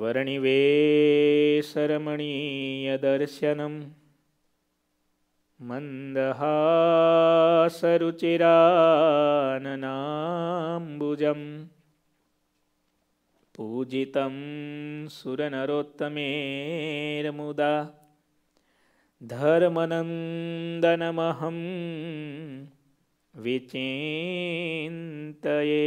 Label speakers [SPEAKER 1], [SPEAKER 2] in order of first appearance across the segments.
[SPEAKER 1] वर्णिवेशरमणीयदर्शनं मन्दहासरुचिराननाम्बुजं पूजितं सुरनरोत्तमेर्मुदा धर्मनन्दनमहं विचिन्तये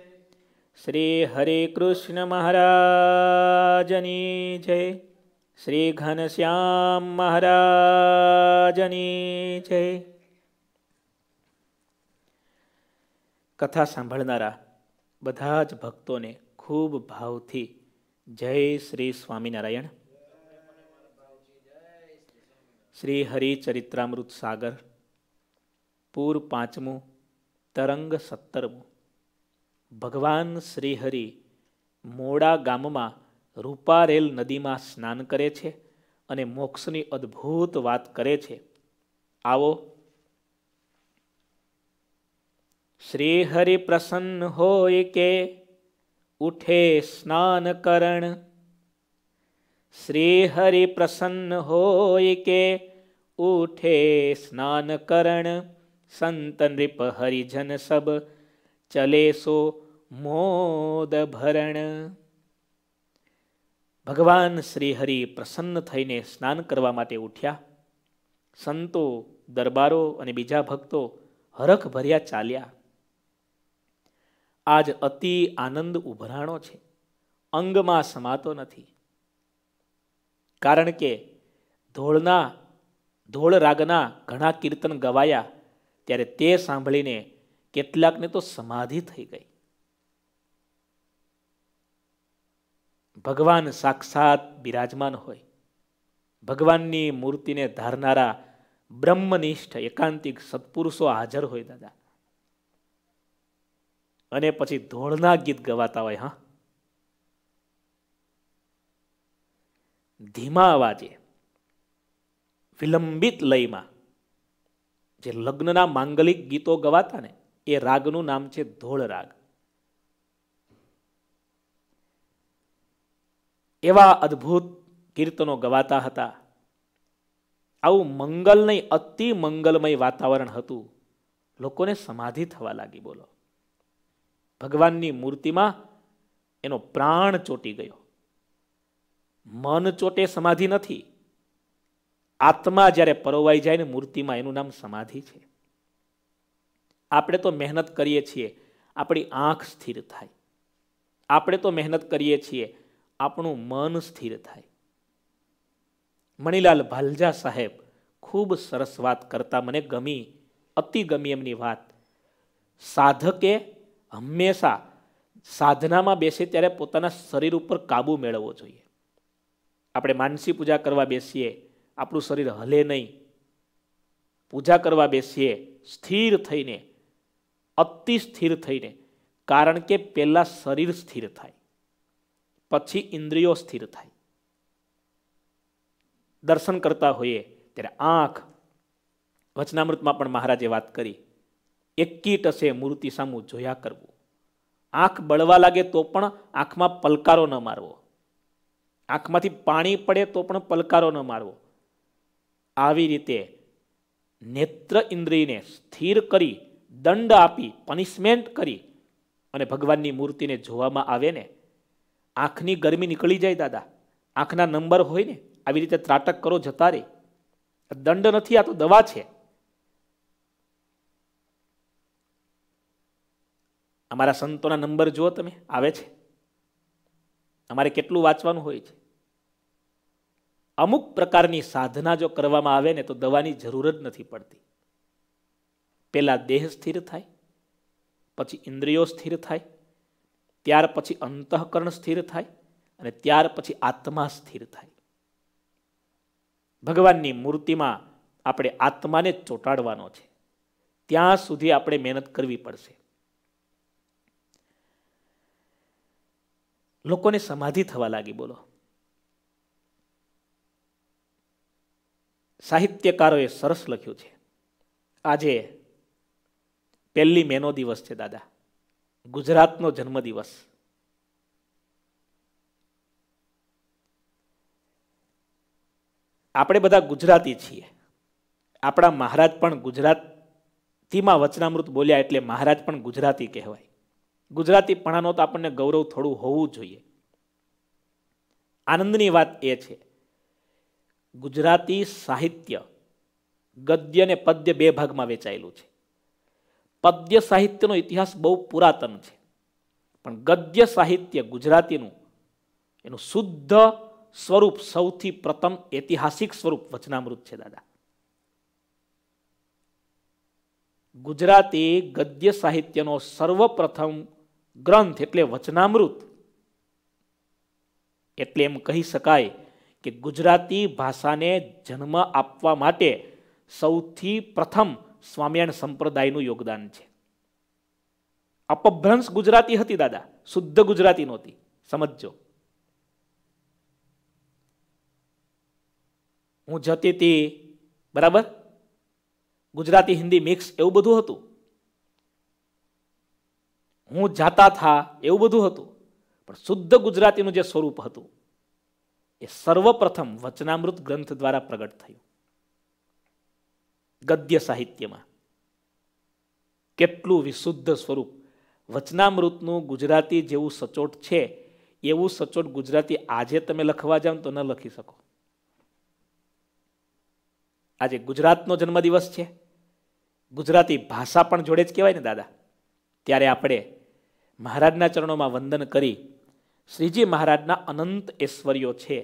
[SPEAKER 1] શ્રી હરે કૃષ્ણ મહારાજની જય શ્રી ઘનશ્યામ મહારાજની જય કથા સાંભળનારા બધા જ ભક્તોને ખૂબ ભાવથી જય શ્રી સ્વામિનારાયણ શ્રી હરિચરિત્રામૃત સાગર પૂર પાંચમું તરંગ સત્તરમું ભગવાન શ્રીહરિ મોડા ગામમાં રૂપારેલ નદીમાં સ્નાન કરે છે અને મોક્ષની અદ્ભુત વાત કરે છે આવો શ્રીહરિ પ્રસન્ન હોય કે ઉઠે સ્નાન કરણ શ્રીહરિ પ્રસન્ન હોય કે ઉઠે સ્નાન કરણ સંત નૃપ હરિજન સબ ચલે સો મોદ ભરણ ભગવાન શ્રી હરિ પ્રસન્ન થઈને સ્નાન કરવા માટે ઉઠ્યા સંતો દરબારો અને બીજા ભક્તો હરખ ભર્યા ચાલ્યા આજ અતિ આનંદ ઉભરાણો છે અંગમાં સમાતો નથી કારણ કે ધોળના ધોળ રાગના ઘણા કીર્તન ગવાયા ત્યારે તે સાંભળીને કેટલાકને તો સમાધિ થઈ ગઈ ભગવાન સાક્ષાત બિરાજમાન હોય ભગવાનની મૂર્તિને ધારનારા બ્રહ્મનિષ્ઠ એકાંતિક સત્પુરુષો હાજર હોય દાદા અને પછી ધોળના ગીત ગવાતા હોય હા ધીમા અવાજે વિલંબિત લયમાં જે લગ્નના માંગલિક ગીતો ગવાતા ને એ રાગનું નામ છે ધોળ રાગ એવા અદભુત કીર્તનો ગવાતા હતા આવું મંગલ નહીં અતિ મંગલમય વાતાવરણ હતું લોકોને સમાધિ થવા લાગી બોલો ભગવાનની મૂર્તિમાં એનો પ્રાણ ચોટી ગયો મન ચોટે સમાધિ નથી આત્મા જ્યારે પરોવાઈ જાય ને મૂર્તિમાં એનું નામ સમાધિ છે આપણે તો મહેનત કરીએ છીએ આપણી આંખ સ્થિર થાય આપણે તો મહેનત કરીએ છીએ આપણું મન સ્થિર થાય મણિલાલ ભાલજા સાહેબ ખૂબ સરસ વાત કરતા મને ગમી અતિ ગમી એમની વાત સાધકે હંમેશા સાધનામાં બેસે ત્યારે પોતાના શરીર ઉપર કાબૂ મેળવવો જોઈએ આપણે માનસી પૂજા કરવા બેસીએ આપણું શરીર હલે નહીં પૂજા કરવા બેસીએ સ્થિર થઈને અતિ સ્થિર થઈને કારણ કે પહેલાં શરીર સ્થિર થાય પછી ઇન્દ્રિયો સ્થિર થાય દર્શન કરતા હોઈએ ત્યારે આંખ વચનામૃતમાં પણ મહારાજે વાત કરી એકીટ હશે મૂર્તિ સામુ જોયા કરવું આંખ બળવા લાગે તો પણ આંખમાં પલકારો ન મારવો આંખમાંથી પાણી પડે તો પણ પલકારો ન મારવો આવી રીતે નેત્ર ઇન્દ્રિયને સ્થિર કરી દંડ આપી પનિશમેન્ટ કરી અને ભગવાનની મૂર્તિને જોવામાં આવે ને આંખની ગરમી નીકળી જાય દાદા આંખના નંબર હોય ને આવી રીતે ત્રાટક કરો જતા રે દંડ નથી આ તો દવા છે અમારા સંતોના નંબર જુઓ તમે આવે છે અમારે કેટલું વાંચવાનું હોય છે અમુક પ્રકારની સાધના જો કરવામાં આવે ને તો દવાની જરૂર જ નથી પડતી પહેલાં દેહ સ્થિર થાય પછી ઇન્દ્રિયો સ્થિર થાય ત્યાર પછી અંતઃકરણ સ્થિર થાય અને ત્યાર પછી આત્મા સ્થિર થાય ભગવાનની મૂર્તિમાં આપણે આત્માને ચોંટાડવાનો છે ત્યાં સુધી આપણે મહેનત કરવી પડશે લોકોને સમાધિ થવા લાગી બોલો સાહિત્યકારોએ સરસ લખ્યું છે આજે પહેલી મેનો દિવસ છે દાદા ગુજરાતનો જન્મદિવસ આપણે બધા ગુજરાતી છીએ આપણા મહારાજ પણ ગુજરાતીમાં વચનામૃત બોલ્યા એટલે મહારાજ પણ ગુજરાતી કહેવાય ગુજરાતીપણાનો તો આપણને ગૌરવ થોડું હોવું જોઈએ આનંદની વાત એ છે ગુજરાતી સાહિત્ય ગદ્ય અને પદ્ય બે ભાગમાં વેચાયેલું છે પદ્ય સાહિત્યનો ઇતિહાસ બહુ પુરાતન છે પણ ગદ્ય સાહિત્ય ગુજરાતીનું એનું શુદ્ધ સ્વરૂપ સૌથી પ્રથમ ઐતિહાસિક સ્વરૂપ વચનામૃત છે દાદા ગુજરાતી ગદ્ય સાહિત્યનો સર્વપ્રથમ ગ્રંથ એટલે વચનામૃત એટલે એમ કહી શકાય કે ગુજરાતી ભાષાને જન્મ આપવા માટે સૌથી પ્રથમ સ્વામિયાણ સંપ્રદાયનું યોગદાન છે અપભ્રંશ ગુજરાતી હતી દાદા શુદ્ધ ગુજરાતી નહોતી સમજજો હું જતી હતી બરાબર ગુજરાતી હિન્દી મિક્સ એવું બધું હતું હું જાતા થા એવું બધું હતું પણ શુદ્ધ ગુજરાતીનું જે સ્વરૂપ હતું એ સર્વપ્રથમ વચનામૃત ગ્રંથ દ્વારા પ્રગટ થયું ગદ્ય સાહિત્યમાં કેટલું વિશુદ્ધ સ્વરૂપ વચનામૃતનું ગુજરાતી જેવું સચોટ છે એવું સચોટ ગુજરાતી આજે તમે લખવા જાઓ તો ન લખી શકો આજે ગુજરાતનો જન્મદિવસ છે ગુજરાતી ભાષા પણ જોડે જ કહેવાય ને દાદા ત્યારે આપણે મહારાજના ચરણોમાં વંદન કરી શ્રીજી મહારાજના અનંત ઐશ્વર્યો છે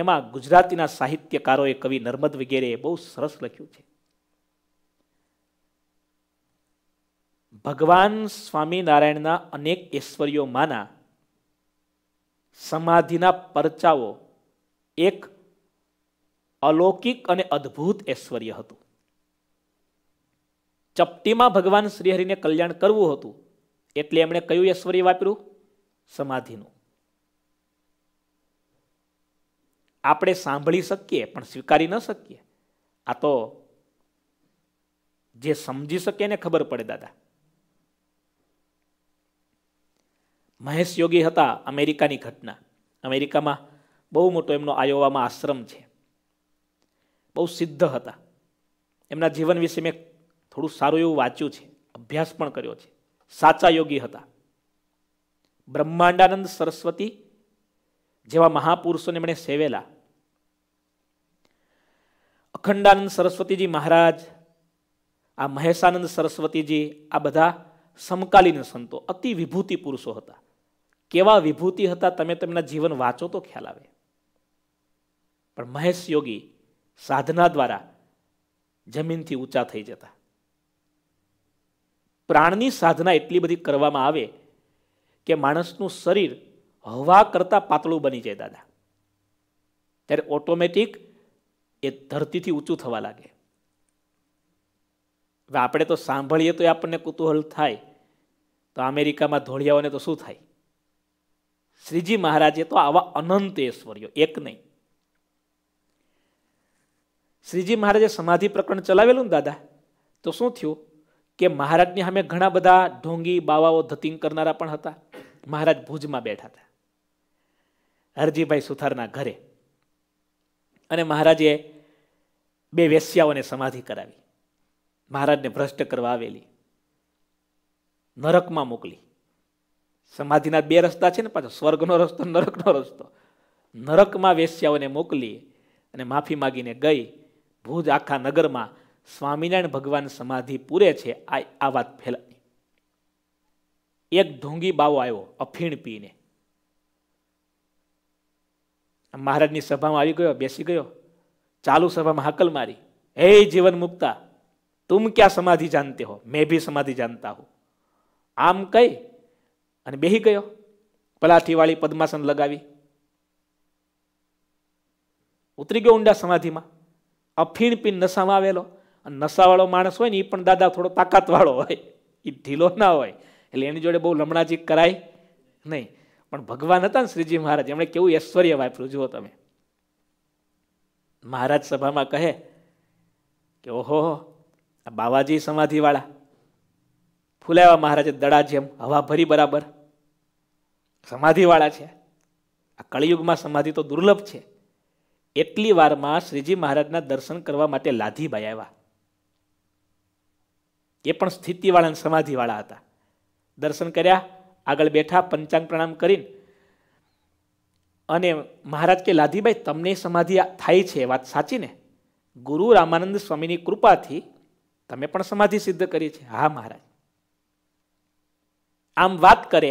[SPEAKER 1] એમાં ગુજરાતીના સાહિત્યકારોએ કવિ નર્મદ વગેરેએ બહુ સરસ લખ્યું છે ભગવાન સ્વામિનારાયણના અનેક ઐશ્વર્યોમાંના સમાધિના પરચાઓ એક અલૌકિક અને અદ્ભુત ઐશ્વર્ય હતું ચપટીમાં ભગવાન શ્રીહરિને કલ્યાણ કરવું હતું એટલે એમણે કયું ઐશ્વર્ય વાપર્યું સમાધિનું આપણે સાંભળી શકીએ પણ સ્વીકારી ન શકીએ આ તો જે સમજી શકે એને ખબર પડે દાદા મહેશ યોગી હતા અમેરિકાની ઘટના અમેરિકામાં બહુ મોટો એમનો આયોવામાં આશ્રમ છે બહુ સિદ્ધ હતા એમના જીવન વિશે મેં થોડું સારું એવું વાંચ્યું છે અભ્યાસ પણ કર્યો છે સાચા યોગી હતા બ્રહ્માંડાનંદ સરસ્વતી જેવા મહાપુરુષોને એમણે સેવેલા અખંડાનંદ સરસ્વતીજી મહારાજ આ મહેશાનંદ સરસ્વતીજી આ બધા સમકાલીન સંતો અતિ વિભૂતિ પુરુષો હતા કેવા વિભૂતિ હતા તમે તેમના જીવન વાંચો તો ખ્યાલ આવે પણ મહેશ યોગી સાધના દ્વારા જમીનથી ઊંચા થઈ જતા પ્રાણની સાધના એટલી બધી કરવામાં આવે કે માણસનું શરીર હવા કરતાં પાતળું બની જાય દાદા ત્યારે ઓટોમેટિક એ ધરતીથી ઊંચું થવા લાગે હવે આપણે તો સાંભળીએ તો એ આપણને કુતૂહલ થાય તો અમેરિકામાં ધોળિયાઓને તો શું થાય શ્રીજી મહારાજે તો આવા અનંત ઐશ્વર્યો એક નહીં શ્રીજી મહારાજે સમાધિ પ્રકરણ ચલાવેલું ને દાદા તો શું થયું કે મહારાજની સામે ઘણા બધા ઢોંગી બાવાઓ ધતિંગ કરનારા પણ હતા મહારાજ ભુજમાં બેઠા હતા હરજીભાઈ સુથારના ઘરે અને મહારાજે બે વેશ્યાઓને સમાધિ કરાવી મહારાજને ભ્રષ્ટ કરવા આવેલી નરકમાં મોકલી સમાધિના બે રસ્તા છે ને પાછો સ્વર્ગનો રસ્તો નરકનો રસ્તો નરકમાં વેશ્યાઓને મોકલી અને માફી માગીને ગઈ ભુજ આખા નગરમાં સ્વામિનારાયણ ભગવાન સમાધિ પૂરે છે આ વાત ફેલાઈ એક ઢોંગી બાવો આવ્યો અફીણ પીને મહારાજની સભામાં આવી ગયો બેસી ગયો ચાલુ સભામાં હાકલ મારી હે જીવન મુક્તા તુમ ક્યાં સમાધિ જાણતે હો મેં ભી સમાધિ જાણતા હો આમ કઈ અને બેહી ગયો પલાઠીવાળી પદ્માસન લગાવી ઉતરી ગયો ઊંડા સમાધિમાં અફીણ પીણ નશામાં આવેલો અને નશાવાળો માણસ હોય ને એ પણ દાદા થોડો તાકાતવાળો હોય એ ઢીલો ના હોય એટલે એની જોડે બહુ લમણાજી કરાય નહીં પણ ભગવાન હતા ને શ્રીજી મહારાજ એમણે કેવું ઐશ્વર્ય વાપર્યું જુઓ તમે મહારાજ સભામાં કહે કે ઓહો આ બાવાજી સમાધિવાળા ફુલાવા મહારાજે દડા જેમ હવા ભરી બરાબર સમાધિવાળા છે આ કળિયુગમાં સમાધિ તો દુર્લભ છે એટલી વારમાં શ્રીજી મહારાજના દર્શન કરવા માટે લાધીભાઈ આવ્યા એ પણ સ્થિતિવાળા સમાધિવાળા હતા દર્શન કર્યા આગળ બેઠા પંચાંગ પ્રણામ કરીને અને મહારાજ કે લાધીભાઈ તમને સમાધિ થાય છે વાત સાચી ને ગુરુ રામાનંદ સ્વામીની કૃપાથી તમે પણ સમાધિ સિદ્ધ કરી છે હા મહારાજ આમ વાત કરે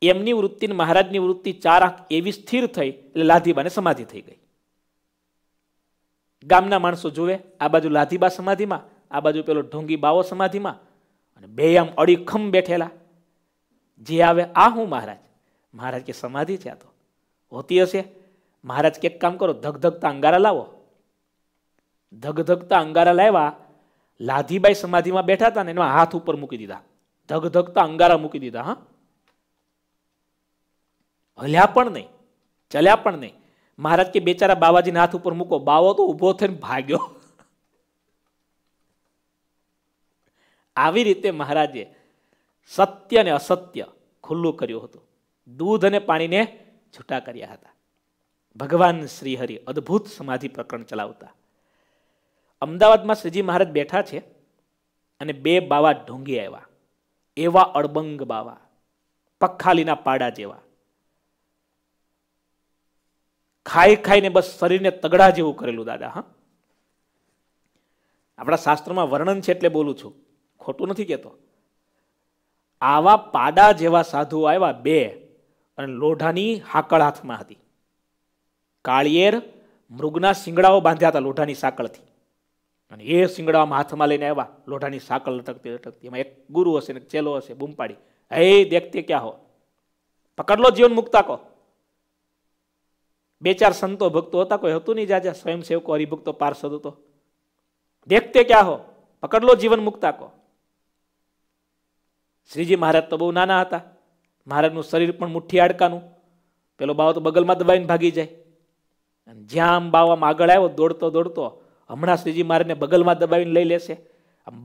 [SPEAKER 1] એમની વૃત્તિ ને મહારાજની વૃત્તિ ચાર આંખ એવી સ્થિર થઈ એટલે લાધીબાને સમાધિ થઈ ગઈ ગામના માણસો જુએ આ બાજુ લાધીબા સમાધિમાં આ બાજુ પેલો ઢોંગી બાવો સમાધિમાં અને બે આમ અડીખમ બેઠેલા જે આવે આ હું મહારાજ મહારાજ કે સમાધિ છે આ તો હોતી હશે મહારાજ કે કામ કરો ધગધગતા અંગારા લાવો ધગધગતા અંગારા લાવ્યા લાધીબાઈ સમાધિમાં બેઠા હતા ને એનો હાથ ઉપર મૂકી દીધા ધગધગતા અંગારા મૂકી દીધા હા હલ્યા પણ નહીં ચલ્યા પણ નહીં મહારાજ કે બેચારા બાવાજીના હાથ ઉપર મૂકો બાવો તો ઊભો થઈને ભાગ્યો આવી રીતે મહારાજે સત્ય અને અસત્ય ખુલ્લું કર્યું હતું દૂધ અને પાણીને છૂટા કર્યા હતા ભગવાન શ્રીહરિ અદ્ભુત સમાધિ પ્રકરણ ચલાવતા અમદાવાદમાં શ્રીજી મહારાજ બેઠા છે અને બે બાવા ઢોંગી આવ્યા એવા અડબંગ બાવા પખાલીના પાડા જેવા ખાઈ ખાઈને બસ શરીરને તગડા જેવું કરેલું દાદા હા આપણા શાસ્ત્રમાં વર્ણન છે એટલે બોલું છું ખોટું નથી કેતો આવા પાડા જેવા સાધુ આવ્યા બે અને લોઢાની હાકળ હાથમાં હતી કાળિયેર મૃગના શિંગડાઓ બાંધ્યા હતા લોઢાની સાંકળથી અને એ શિંગડામાં હાથમાં લઈને આવ્યા લોઢાની સાકલ લટકતી લટકતી એમાં એક ગુરુ હશે ને ચેલો હશે બૂમ પાડી હે દેખતે ક્યાં હો પકડલો લો જીવન મુક્તા કહો બે ચાર સંતો ભક્તો હતા કોઈ હતું નહીં જાજા સ્વયંસેવકો હરિભક્તો પાર્ષદ હતો દેખતે ક્યાં હો પકડલો લો જીવન મુક્તા કહો શ્રીજી મહારાજ તો બહુ નાના હતા મહારાજનું શરીર પણ મુઠ્ઠી આડકાનું પેલો બાવ તો બગલમાં દબાઈને ભાગી જાય અને જ્યાં બાવામાં આગળ આવ્યો દોડતો દોડતો હમણાં શ્રીજી મારીને બગલમાં દબાવીને લઈ લેશે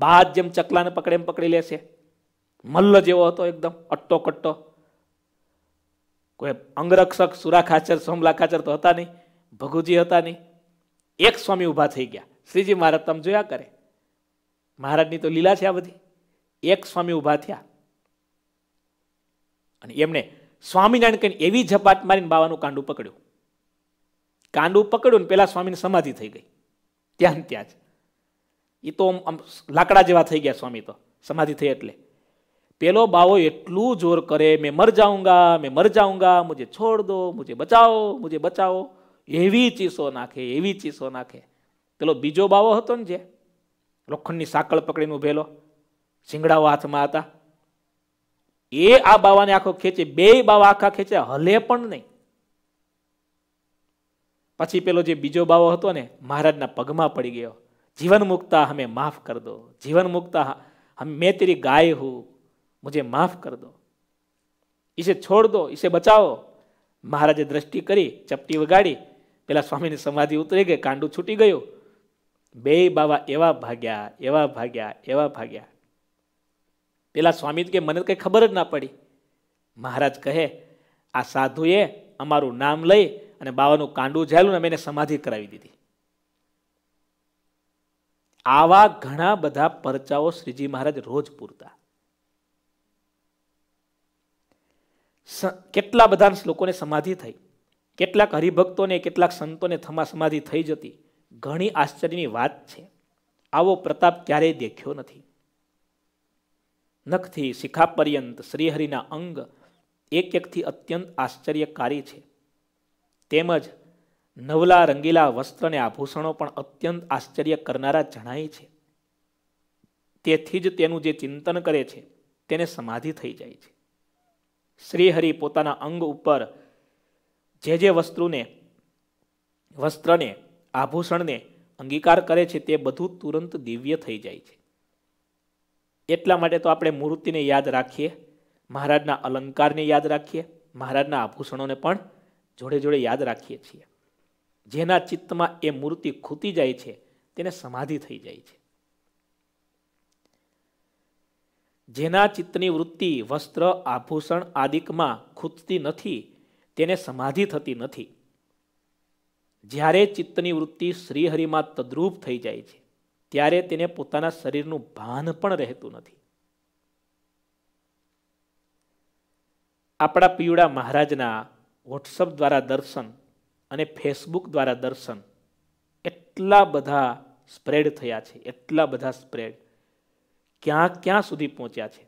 [SPEAKER 1] બાદ જેમ ચકલાને પકડે એમ પકડી લેશે મલ્લ જેવો હતો એકદમ અટ્ટો કટ્ટો કોઈ અંગરક્ષક સુરાખાચર સોમલાખાચર તો હતા નહીં ભગુજી હતા નહીં એક સ્વામી ઊભા થઈ ગયા શ્રીજી મહારાજ તમે જોયા કરે મહારાજની તો લીલા છે આ બધી એક સ્વામી ઊભા થયા અને એમને સ્વામિનારાયણ કહીને એવી ઝપાટ મારીને બાવાનું કાંડું પકડ્યું કાંડું પકડ્યું ને પેલા સ્વામીની સમાધિ થઈ ગઈ ત્યાં ત્યાં જ એ તો આમ લાકડા જેવા થઈ ગયા સ્વામી તો સમાધિ થઈ એટલે પેલો બાવો એટલું જોર કરે મેં મર જાઉંગા મેં મર જાઉંગા મુજે છોડ દો મુજે બચાવો મુજે બચાવો એવી ચીસો નાખે એવી ચીસો નાખે પેલો બીજો બાવો હતો ને જે લોખંડની સાંકળ પકડીને ઉભેલો શિંગડાઓ હાથમાં હતા એ આ બાવાને આખો ખેંચે બે બાવા આખા ખેંચે હલે પણ નહીં પછી પેલો જે બીજો બાવો હતો ને મહારાજના પગમાં પડી ગયો જીવન મુક્તા હમે માફ કર દો જીવન મુક્તા મેં તેરી ગાય હું મુજે માફ કર દો ઈસે છોડ દો ઈસે બચાવો મહારાજે દ્રષ્ટિ કરી ચપટી વગાડી પેલા સ્વામીની સમાધિ ઉતરી ગઈ કાંડું છૂટી ગયું બે બાવા એવા ભાગ્યા એવા ભાગ્યા એવા ભાગ્યા પેલા સ્વામી કે મને કંઈ ખબર જ ના પડી મહારાજ કહે આ સાધુએ અમારું નામ લઈ અને બાવાનું કાંડું ઝાલ્યું ને મેં એને સમાધિ કરાવી દીધી આવા ઘણા બધા પરચાઓ શ્રીજી મહારાજ રોજ પૂરતા કેટલા બધા લોકોને સમાધિ થઈ કેટલાક હરિભક્તોને કેટલાક સંતોને થમા સમાધિ થઈ જતી ઘણી આશ્ચર્યની વાત છે આવો પ્રતાપ ક્યારેય દેખ્યો નથી નખથી શિખા પર્યંત શ્રીહરિના અંગ એક એકથી અત્યંત આશ્ચર્યકારી છે તેમજ નવલા રંગીલા વસ્ત્ર અને આભૂષણો પણ અત્યંત આશ્ચર્ય કરનારા જણાય છે તેથી જ તેનું જે ચિંતન કરે છે તેને સમાધિ થઈ જાય છે શ્રીહરિ પોતાના અંગ ઉપર જે જે વસ્તુને વસ્ત્રને આભૂષણને અંગીકાર કરે છે તે બધું તુરંત દિવ્ય થઈ જાય છે એટલા માટે તો આપણે મૂર્તિને યાદ રાખીએ મહારાજના અલંકારને યાદ રાખીએ મહારાજના આભૂષણોને પણ જોડે જોડે યાદ રાખીએ છીએ જેના ચિત્તમાં એ મૂર્તિ ખૂતી જાય છે તેને સમાધિ થઈ જાય છે જેના ચિત્તની વૃત્તિ વસ્ત્ર આભૂષણ આદિકમાં ખૂટતી નથી તેને સમાધિ થતી નથી જ્યારે ચિત્તની વૃત્તિ શ્રીહરિમાં તદ્રુપ થઈ જાય છે ત્યારે તેને પોતાના શરીરનું ભાન પણ રહેતું નથી આપણા પીવડા મહારાજના વોટ્સઅપ દ્વારા દર્શન અને ફેસબુક દ્વારા દર્શન એટલા બધા સ્પ્રેડ થયા છે એટલા બધા સ્પ્રેડ ક્યાં ક્યાં સુધી પહોંચ્યા છે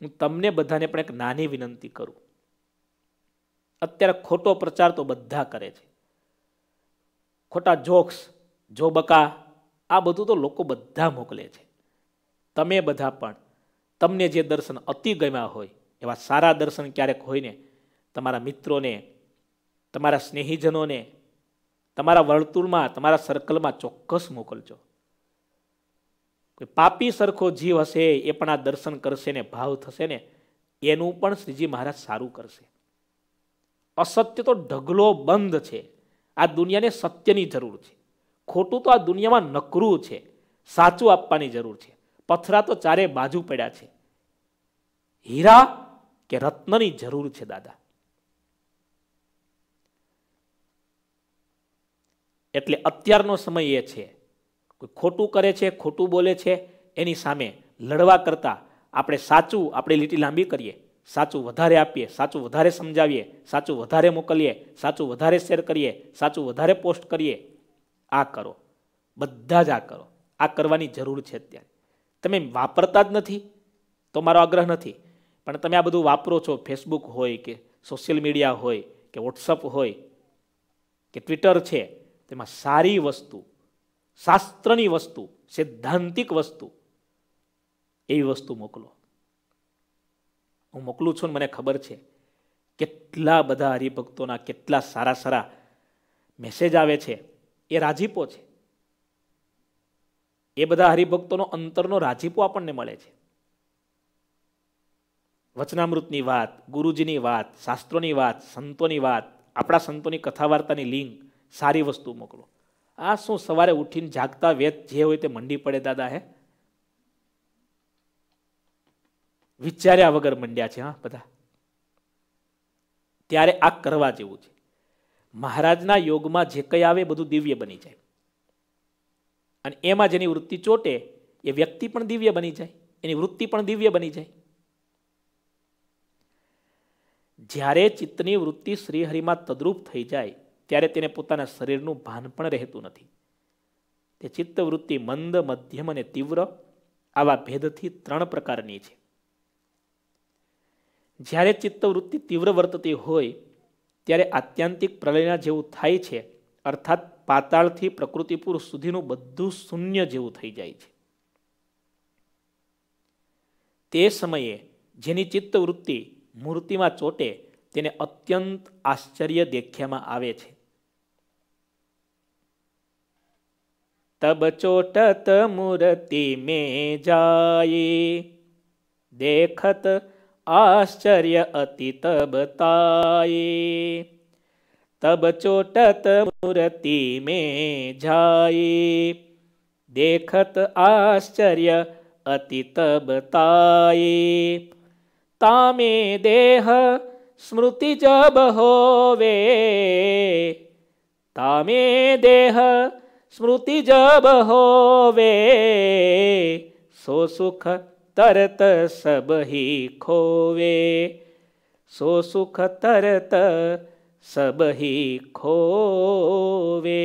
[SPEAKER 1] હું તમને બધાને પણ એક નાની વિનંતી કરું અત્યારે ખોટો પ્રચાર તો બધા કરે છે ખોટા જોક્સ જોબકા આ બધું તો લોકો બધા મોકલે છે તમે બધા પણ તમને જે દર્શન અતિ ગમ્યા હોય એવા સારા દર્શન ક્યારેક હોય ને તમારા મિત્રોને તમારા સ્નેહીજનોને તમારા વર્તુળમાં તમારા સર્કલમાં ચોક્કસ મોકલજો કોઈ પાપી સરખો જીવ હશે એ પણ આ દર્શન કરશે ને ભાવ થશે ને એનું પણ શ્રીજી મહારાજ સારું કરશે અસત્ય તો ઢગલો બંધ છે આ દુનિયાને સત્યની જરૂર છે ખોટું તો આ દુનિયામાં નકરું છે સાચું આપવાની જરૂર છે પથરા તો ચારે બાજુ પડ્યા છે હીરા કે રત્નની જરૂર છે દાદા એટલે અત્યારનો સમય એ છે કોઈ ખોટું કરે છે ખોટું બોલે છે એની સામે લડવા કરતાં આપણે સાચું આપણે લીટી લાંબી કરીએ સાચું વધારે આપીએ સાચું વધારે સમજાવીએ સાચું વધારે મોકલીએ સાચું વધારે શેર કરીએ સાચું વધારે પોસ્ટ કરીએ આ કરો બધા જ આ કરો આ કરવાની જરૂર છે અત્યારે તમે વાપરતા જ નથી તો મારો આગ્રહ નથી પણ તમે આ બધું વાપરો છો ફેસબુક હોય કે સોશિયલ મીડિયા હોય કે વોટ્સઅપ હોય કે ટ્વિટર છે તેમાં સારી વસ્તુ શાસ્ત્રની વસ્તુ સિદ્ધાંતિક વસ્તુ એવી વસ્તુ મોકલો હું મોકલું છું ને મને ખબર છે કેટલા બધા હરિભક્તોના કેટલા સારા સારા મેસેજ આવે છે એ રાજીપો છે એ બધા હરિભક્તોનો અંતરનો રાજીપો આપણને મળે છે વચનામૃતની વાત ગુરુજીની વાત શાસ્ત્રોની વાત સંતોની વાત આપણા સંતોની કથા વાર્તાની લિંક સારી વસ્તુ મોકલો આ શું સવારે ઉઠીને જાગતા વેત જે હોય તે મંડી પડે દાદા હે વિચાર્યા વગર મંડ્યા છે હા બધા ત્યારે આ કરવા જેવું છે મહારાજના યોગમાં જે કંઈ આવે બધું દિવ્ય બની જાય અને એમાં જેની વૃત્તિ ચોટે એ વ્યક્તિ પણ દિવ્ય બની જાય એની વૃત્તિ પણ દિવ્ય બની જાય જ્યારે ચિત્તની વૃત્તિ શ્રીહરિમાં તદ્રુપ થઈ જાય ત્યારે તેને પોતાના શરીરનું ભાન પણ રહેતું નથી તે ચિત્તવૃત્તિ મંદ મધ્યમ અને તીવ્ર આવા ભેદથી ત્રણ પ્રકારની છે જ્યારે ચિત્તવૃત્તિ તીવ્ર વર્તતી હોય ત્યારે આત્યંતિક પ્રલયના જેવું થાય છે અર્થાત પાતાળથી પ્રકૃતિ સુધીનું બધું શૂન્ય જેવું થઈ જાય છે તે સમયે જેની ચિત્તવૃત્તિ મૂર્તિમાં ચોટે તેને અત્યંત આશ્ચર્ય દેખ્યામાં આવે છે तब चोटत मूर्ति में जाए देखत आश्चर्य अति तब ताये तब चोटत मूर्ति में जाए देखत आश्चर्य अति तब ताये तामे देह स्मृति जब होवे तामे देह સ્મૃતિ જબ હોવે સો સુખ તરત સબહી ખોવે સો સુખ તરત સબહી ખોવે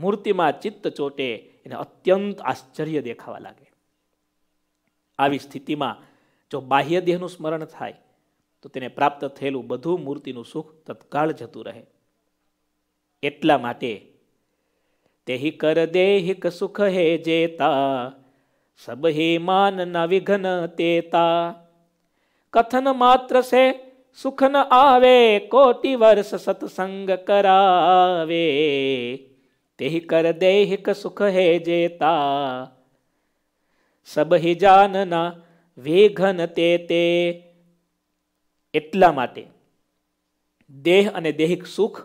[SPEAKER 1] મૂર્તિમાં ચિત્ત ચોટે એને અત્યંત આશ્ચર્ય દેખાવા લાગે આવી સ્થિતિમાં જો બાહ્ય દેહનું સ્મરણ થાય તો તેને પ્રાપ્ત થયેલું બધું મૂર્તિનું સુખ તત્કાળ જતું રહે એટલા માટે તેહિ કર દેહિક સુખ હે જેતા સબહી માન ન વિઘન તેતા કથન માત્ર સે સુખ ન આવે કોટી વર્ષ સત્સંગ કરાવે તેહિ કર દેહિક સુખ હે જેતા સબહી જાનના વેઘન તે તે એટલા માટે દેહ અને દૈહિક સુખ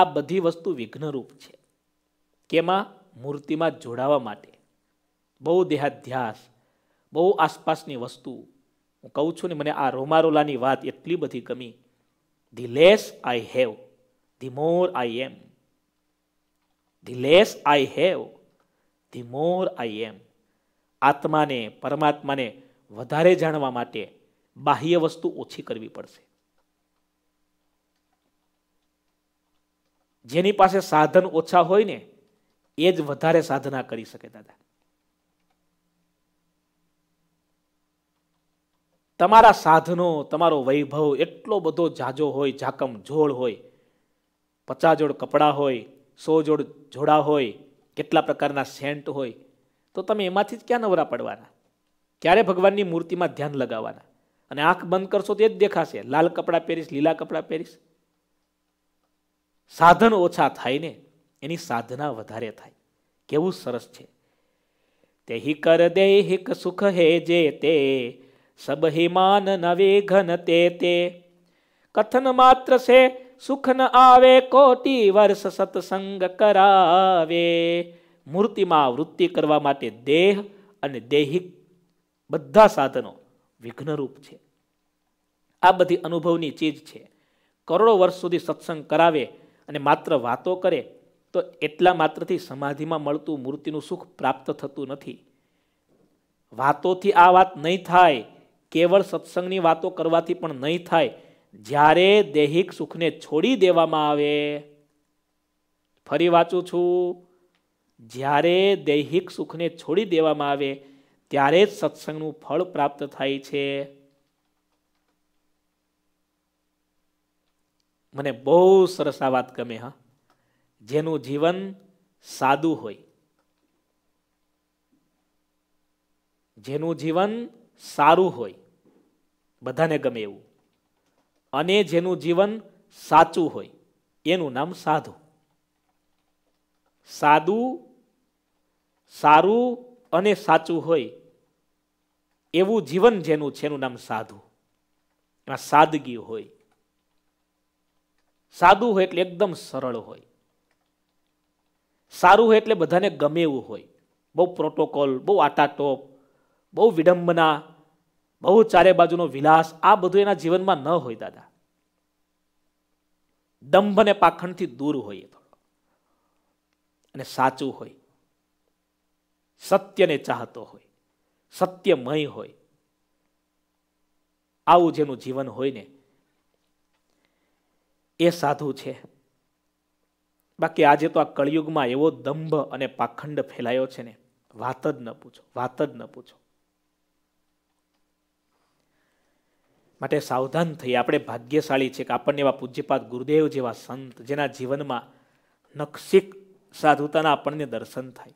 [SPEAKER 1] આ બધી વસ્તુ વિઘ્નરૂપ છે કેમાં મૂર્તિમાં જોડાવા માટે બહુ દેહાધ્યાસ બહુ આસપાસની વસ્તુ હું કહું છું ને મને આ રોમારોલાની વાત એટલી બધી ગમી the less I have the more I am the less I have the more I am આત્માને પરમાત્માને વધારે જાણવા માટે બાહ્ય વસ્તુ ઓછી કરવી પડશે જેની પાસે સાધન ઓછા હોય ને એ જ વધારે સાધના કરી શકે દાદા તમારા સાધનો તમારો વૈભવ એટલો બધો જાજો હોય જાકમ જોડ હોય પચાસ જોડ કપડાં હોય સો જોડ જોડા હોય કેટલા પ્રકારના સેન્ટ હોય તો તમે એમાંથી જ ક્યાં નવરા પડવાના ક્યારે ભગવાનની મૂર્તિમાં ધ્યાન લગાવવાના અને આંખ બંધ કરશો તો એ જ દેખાશે લાલ કપડાં પહેરીશ લીલા કપડાં પહેરીશ સાધન ઓછા થાય ને એની સાધના વધારે થાય કેવું સરસ છે તે હિ કર દે સુખ હે જે તે સબ હિમાન નવે ઘન તે તે કથન માત્ર સે સુખ ન આવે કોટી વર્ષ સત્સંગ કરાવે મૂર્તિમાં વૃત્તિ કરવા માટે દેહ અને દૈહિક બધા સાધનો વિઘ્નરૂપ છે આ બધી અનુભવની ચીજ છે કરોડો વર્ષ સુધી સત્સંગ કરાવે અને માત્ર વાતો કરે તો એટલા માત્રથી સમાધિમાં મળતું મૂર્તિનું સુખ પ્રાપ્ત થતું નથી વાતોથી આ વાત નહીં થાય કેવળ સત્સંગની વાતો કરવાથી પણ નહીં થાય જ્યારે દૈહિક સુખને છોડી દેવામાં આવે ફરી વાંચું છું જ્યારે દૈહિક સુખને છોડી દેવામાં આવે ત્યારે જ સત્સંગનું ફળ પ્રાપ્ત થાય છે મને બહુ સરસ આ વાત ગમે હા જેનું જીવન સાદું હોય જેનું જીવન સારું હોય બધાને ગમે એવું અને જેનું જીવન સાચું હોય એનું નામ સાધુ સાદું સારું અને સાચું હોય એવું જીવન જેનું છે એનું નામ સાધુ એમાં સાદગી હોય સાદું હોય એટલે એકદમ સરળ હોય સારું હોય એટલે બધાને ગમે એવું હોય બહુ પ્રોટોકોલ બહુ આટાટોપ બહુ વિડંબના બહુ ચારે બાજુનો વિલાસ આ બધું એના જીવનમાં ન હોય દાદા દંભ અને પાખંડથી દૂર હોય થોડો અને સાચું હોય સત્યને ચાહતો હોય સત્યમય હોય આવું જેનું જીવન હોય ને એ સાધુ છે બાકી આજે તો આ કળિયુગમાં એવો દંભ અને પાખંડ ફેલાયો છે ને વાત જ ન પૂછો વાત જ ન પૂછો માટે સાવધાન થઈએ આપણે ભાગ્યશાળી છે કે આપણને એવા પૂજ્યપાત ગુરુદેવ જેવા સંત જેના જીવનમાં નક્ષિક સાધુતાના આપણને દર્શન થાય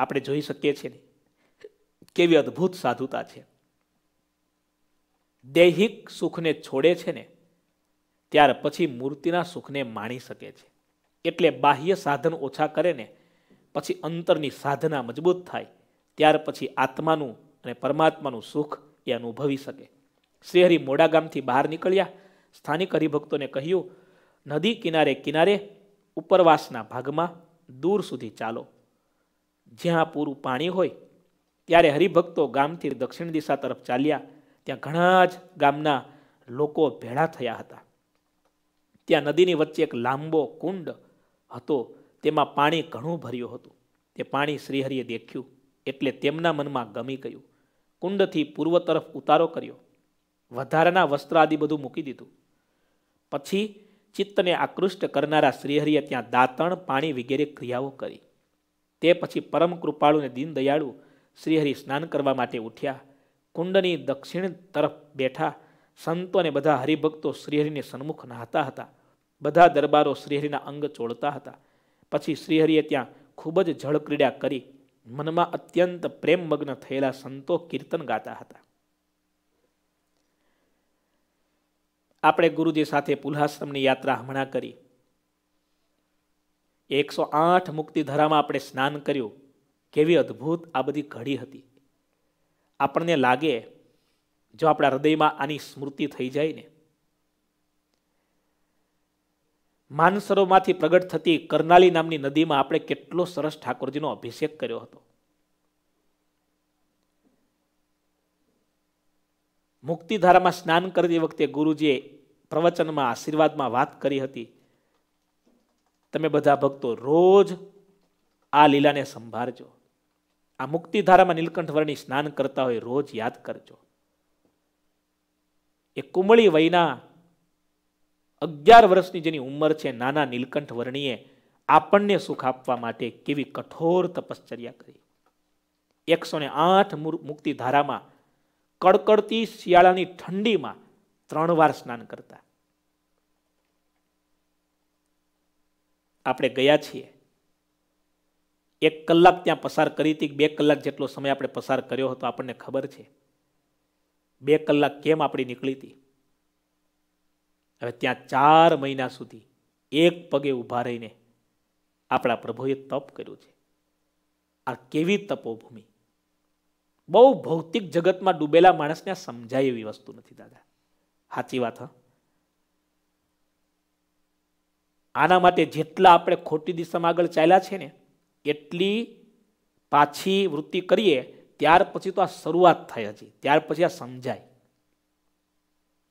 [SPEAKER 1] આપણે જોઈ શકીએ છીએ ને કેવી અદભુત સાધુતા છે દૈહિક સુખને છોડે છે ને ત્યાર પછી મૂર્તિના સુખને માણી શકે છે એટલે બાહ્ય સાધન ઓછા કરે ને પછી અંતરની સાધના મજબૂત થાય ત્યાર પછી આત્માનું અને પરમાત્માનું સુખ એ અનુભવી શકે શ્રીહરિ મોડા ગામથી બહાર નીકળ્યા સ્થાનિક હરિભક્તોને કહ્યું નદી કિનારે કિનારે ઉપરવાસના ભાગમાં દૂર સુધી ચાલો જ્યાં પૂરું પાણી હોય ત્યારે હરિભક્તો ગામથી દક્ષિણ દિશા તરફ ચાલ્યા ત્યાં ઘણા જ ગામના લોકો ભેળા થયા હતા ત્યાં નદીની વચ્ચે એક લાંબો કુંડ હતો તેમાં પાણી ઘણું ભર્યું હતું તે પાણી શ્રીહરિએ દેખ્યું એટલે તેમના મનમાં ગમી ગયું કુંડથી પૂર્વ તરફ ઉતારો કર્યો વધારાના વસ્ત્ર આદિ બધું મૂકી દીધું પછી ચિત્તને આકૃષ્ટ કરનારા શ્રીહરિએ ત્યાં દાંતણ પાણી વગેરે ક્રિયાઓ કરી તે પછી પરમ કૃપાળુને અને દીનદયાળુ શ્રીહરિ સ્નાન કરવા માટે ઉઠ્યા કુંડની દક્ષિણ તરફ બેઠા સંતો અને બધા હરિભક્તો શ્રીહરિને સન્મુખ નહાતા હતા બધા દરબારો શ્રીહરિના અંગ ચોળતા હતા પછી શ્રીહરિએ ત્યાં ખૂબ જ જળક્રીડા કરી મનમાં અત્યંત પ્રેમમગ્ન થયેલા સંતો કીર્તન ગાતા હતા આપણે ગુરુજી સાથે પુલ્હાશ્રમની યાત્રા હમણાં કરી એકસો આઠ મુક્તિધરામાં આપણે સ્નાન કર્યું કેવી અદ્ભુત આ બધી ઘડી હતી આપણને લાગે જો આપણા હૃદયમાં આની સ્મૃતિ થઈ જાય ને માનસરોમાંથી પ્રગટ થતી કરનાલી નામની નદીમાં આપણે કેટલો સરસ ઠાકોરજીનો અભિષેક કર્યો હતો મુક્તિધારામાં સ્નાન કરતી વખતે ગુરુજીએ પ્રવચનમાં આશીર્વાદમાં વાત કરી હતી તમે બધા ભક્તો રોજ આ લીલાને સંભાળજો આ મુક્તિધારામાં નીલકંઠવર્ણી સ્નાન કરતા હોય રોજ યાદ કરજો એ કુંબળી વયના અગિયાર વર્ષની જેની ઉંમર છે નાના નીલકંઠ વર્ણીએ આપણને સુખ આપવા માટે કેવી કઠોર તપશ્ચર્યા કરી એકસો ને આઠ મુક્તિ ધારામાં કડકડતી શિયાળાની ઠંડીમાં ત્રણ વાર સ્નાન કરતા આપણે ગયા છીએ એક કલાક ત્યાં પસાર કરી હતી બે કલાક જેટલો સમય આપણે પસાર કર્યો હતો આપણને ખબર છે બે કલાક કેમ આપણી નીકળી હતી હવે ત્યાં ચાર મહિના સુધી એક પગે ઊભા રહીને આપણા પ્રભુએ તપ કર્યું છે આ કેવી તપોભૂમિ બહુ ભૌતિક જગતમાં ડૂબેલા માણસને સમજાય એવી વસ્તુ નથી દાદા સાચી વાત હા આના માટે જેટલા આપણે ખોટી દિશામાં આગળ ચાલ્યા છે ને એટલી પાછી વૃત્તિ કરીએ ત્યાર પછી તો આ શરૂઆત થાય હજી ત્યાર પછી આ સમજાય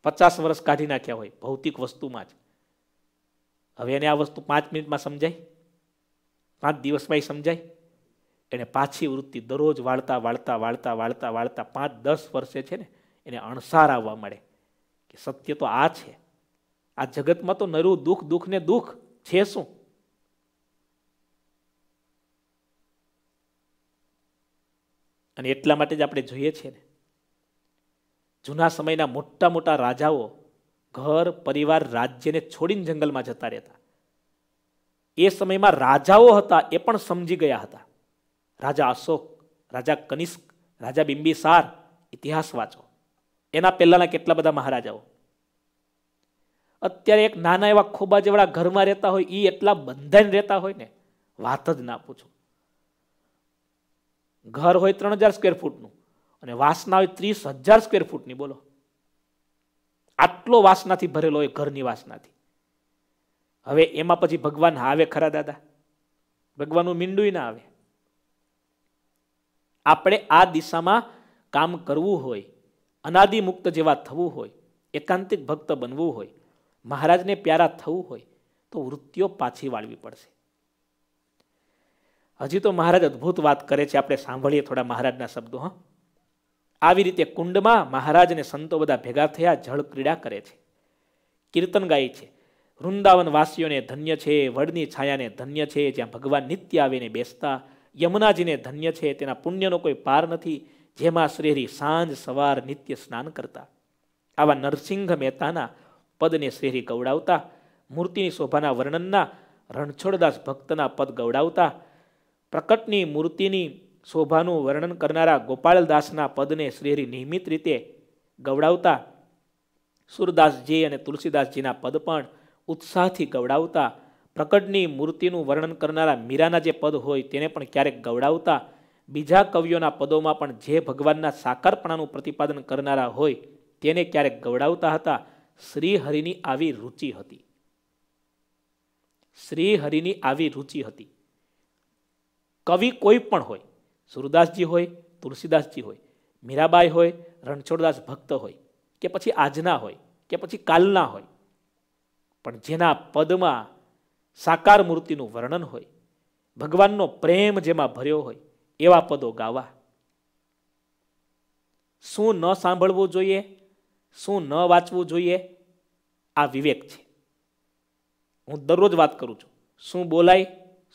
[SPEAKER 1] પચાસ વર્ષ કાઢી નાખ્યા હોય ભૌતિક વસ્તુમાં જ હવે એને આ વસ્તુ પાંચ મિનિટમાં સમજાય પાંચ દિવસમાં એ સમજાય એને પાછી વૃત્તિ દરરોજ વાળતા વાળતા વાળતા વાળતા વાળતા પાંચ દસ વર્ષે છે ને એને અણસાર આવવા મળે કે સત્ય તો આ છે આ જગતમાં તો નરું દુઃખ દુઃખ ને દુઃખ છે શું અને એટલા માટે જ આપણે જોઈએ છીએ ને જૂના સમયના મોટા મોટા રાજાઓ ઘર પરિવાર રાજ્યને છોડીને જંગલમાં જતા રહેતા એ સમયમાં રાજાઓ હતા એ પણ સમજી ગયા હતા રાજા અશોક રાજા કનિષ્ક રાજા બિંબિસાર ઇતિહાસ વાંચો એના પહેલાંના કેટલા બધા મહારાજાઓ અત્યારે એક નાના એવા ખોબા જેવડા ઘરમાં રહેતા હોય એ એટલા બંધન રહેતા હોય ને વાત જ ના પૂછું ઘર હોય ત્રણ હજાર સ્કવેર ફૂટનું અને વાસના હોય ત્રીસ હજાર સ્કવેર ફૂટની બોલો આટલો વાસનાથી ભરેલો હોય ઘરની વાસનાથી હવે એમાં પછી ભગવાન આવે ખરા દાદા ભગવાનનું મીંડું ના આવે આપણે આ દિશામાં કામ કરવું હોય અનાદિ મુક્ત જેવા થવું હોય એકાંતિક ભક્ત બનવું હોય મહારાજને પ્યારા થવું હોય તો વૃત્તિઓ પાછી વાળવી પડશે હજી તો મહારાજ અદ્ભુત વાત કરે છે આપણે સાંભળીએ થોડા મહારાજના શબ્દો હા આવી રીતે કુંડમાં મહારાજને સંતો બધા ભેગા થયા જળ ક્રીડા કરે છે કીર્તન ગાય છે વૃંદાવન વાસીઓને ધન્ય છે વડની છાયાને ધન્ય છે જ્યાં ભગવાન નિત્ય આવીને બેસતા યમુનાજીને ધન્ય છે તેના પુણ્યનો કોઈ પાર નથી જેમાં શ્રીહરી સાંજ સવાર નિત્ય સ્નાન કરતા આવા નરસિંહ મહેતાના પદને શ્રીહરી ગવડાવતા મૂર્તિની શોભાના વર્ણનના રણછોડદાસ ભક્તના પદ ગૌડાવતા પ્રકટની મૂર્તિની શોભાનું વર્ણન કરનારા ગોપાળદાસના પદને શ્રીહરિ નિયમિત રીતે ગવડાવતા સુરદાસજી અને તુલસીદાસજીના પદ પણ ઉત્સાહથી ગવડાવતા પ્રકટની મૂર્તિનું વર્ણન કરનારા મીરાના જે પદ હોય તેને પણ ક્યારેક ગવડાવતા બીજા કવિઓના પદોમાં પણ જે ભગવાનના સાકારપણાનું પ્રતિપાદન કરનારા હોય તેને ક્યારેક ગવડાવતા હતા શ્રીહરિની આવી રુચિ હતી શ્રીહરિની આવી રુચિ હતી કવિ કોઈ પણ હોય સુરદાસજી હોય તુલસીદાસજી હોય મીરાબાઈ હોય રણછોડદાસ ભક્ત હોય કે પછી આજના હોય કે પછી કાલના હોય પણ જેના પદમાં સાકાર મૂર્તિનું વર્ણન હોય ભગવાનનો પ્રેમ જેમાં ભર્યો હોય એવા પદો ગાવા શું ન સાંભળવું જોઈએ શું ન વાંચવું જોઈએ આ વિવેક છે હું દરરોજ વાત કરું છું શું બોલાય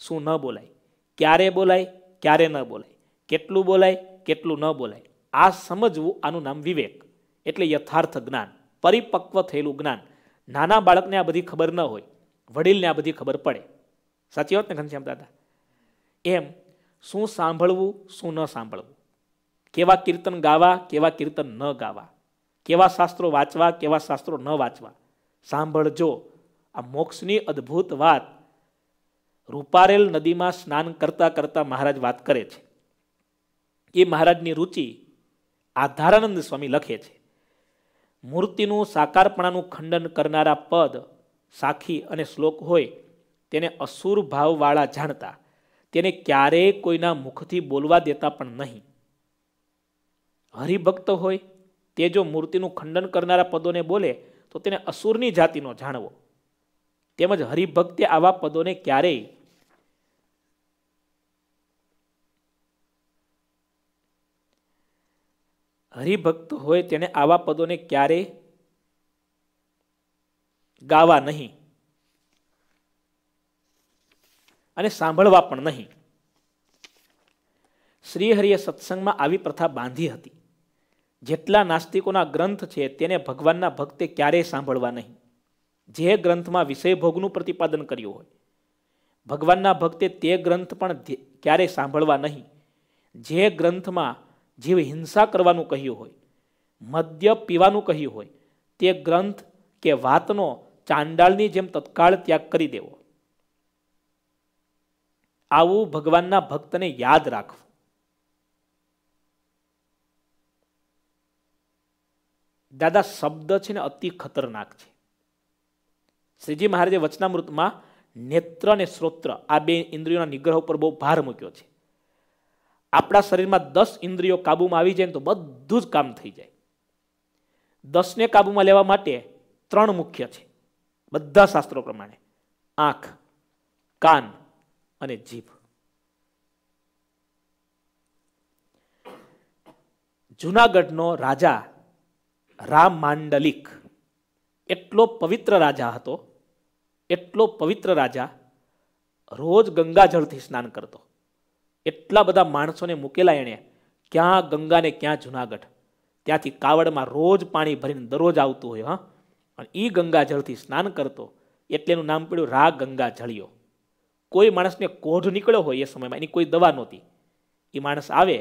[SPEAKER 1] શું ન બોલાય ક્યારે બોલાય ક્યારે ન બોલાય કેટલું બોલાય કેટલું ન બોલાય આ સમજવું આનું નામ વિવેક એટલે યથાર્થ જ્ઞાન પરિપક્વ થયેલું જ્ઞાન નાના બાળકને આ બધી ખબર ન હોય વડીલને આ બધી ખબર પડે સાચી વાત ને ઘનશ્યામ દાદા એમ શું સાંભળવું શું ન સાંભળવું કેવા કીર્તન ગાવા કેવા કીર્તન ન ગાવા કેવા શાસ્ત્રો વાંચવા કેવા શાસ્ત્રો ન વાંચવા સાંભળજો આ મોક્ષની અદ્ભુત વાત રૂપારેલ નદીમાં સ્નાન કરતા કરતાં મહારાજ વાત કરે છે એ મહારાજની રુચિ આધારાનંદ સ્વામી લખે છે મૂર્તિનું સાકારપણાનું ખંડન કરનારા પદ સાખી અને શ્લોક હોય તેને અસુર ભાવવાળા જાણતા તેને ક્યારેય કોઈના મુખથી બોલવા દેતા પણ નહીં હરિભક્ત હોય તે જો મૂર્તિનું ખંડન કરનારા પદોને બોલે તો તેને અસુરની જાતિનો જાણવો તેમજ હરિભક્તે આવા પદોને ક્યારેય હરિભક્ત હોય તેણે આવા પદોને ક્યારે ગાવા નહીં અને સાંભળવા પણ નહીં શ્રીહરિએ સત્સંગમાં આવી પ્રથા બાંધી હતી જેટલા નાસ્તિકોના ગ્રંથ છે તેને ભગવાનના ભક્તે ક્યારેય સાંભળવા નહીં જે ગ્રંથમાં વિષયભોગનું પ્રતિપાદન કર્યું હોય ભગવાનના ભક્તે તે ગ્રંથ પણ ક્યારેય સાંભળવા નહીં જે ગ્રંથમાં જેવી હિંસા કરવાનું કહ્યું હોય મદ્ય પીવાનું કહ્યું હોય તે ગ્રંથ કે વાતનો ચાંડાળની જેમ તત્કાળ ત્યાગ કરી દેવો આવું ભગવાનના ભક્તને યાદ રાખવું દાદા શબ્દ છે ને અતિ ખતરનાક છે શ્રીજી મહારાજે વચનામૃતમાં નેત્ર અને શ્રોત્ર આ બે ઇન્દ્રિયોના નિગ્રહ ઉપર બહુ ભાર મૂક્યો છે આપણા શરીરમાં દસ ઇન્દ્રિયો કાબૂમાં આવી જાય ને તો બધું જ કામ થઈ જાય દસને કાબૂમાં લેવા માટે ત્રણ મુખ્ય છે બધા શાસ્ત્રો પ્રમાણે આંખ કાન અને જીભ જુનાગઢનો રાજા રામ માંડલિક એટલો પવિત્ર રાજા હતો એટલો પવિત્ર રાજા રોજ ગંગાજળથી સ્નાન કરતો એટલા બધા માણસોને મૂકેલા એણે ક્યાં ગંગાને ક્યાં જુનાગઢ ત્યાંથી કાવડમાં રોજ પાણી ભરીને દરરોજ આવતું હોય હા અને એ ગંગા જળથી સ્નાન કરતો એટલે એનું નામ પડ્યું રા ગંગા જળિયો કોઈ માણસને કોઢ નીકળ્યો હોય એ સમયમાં એની કોઈ દવા નહોતી એ માણસ આવે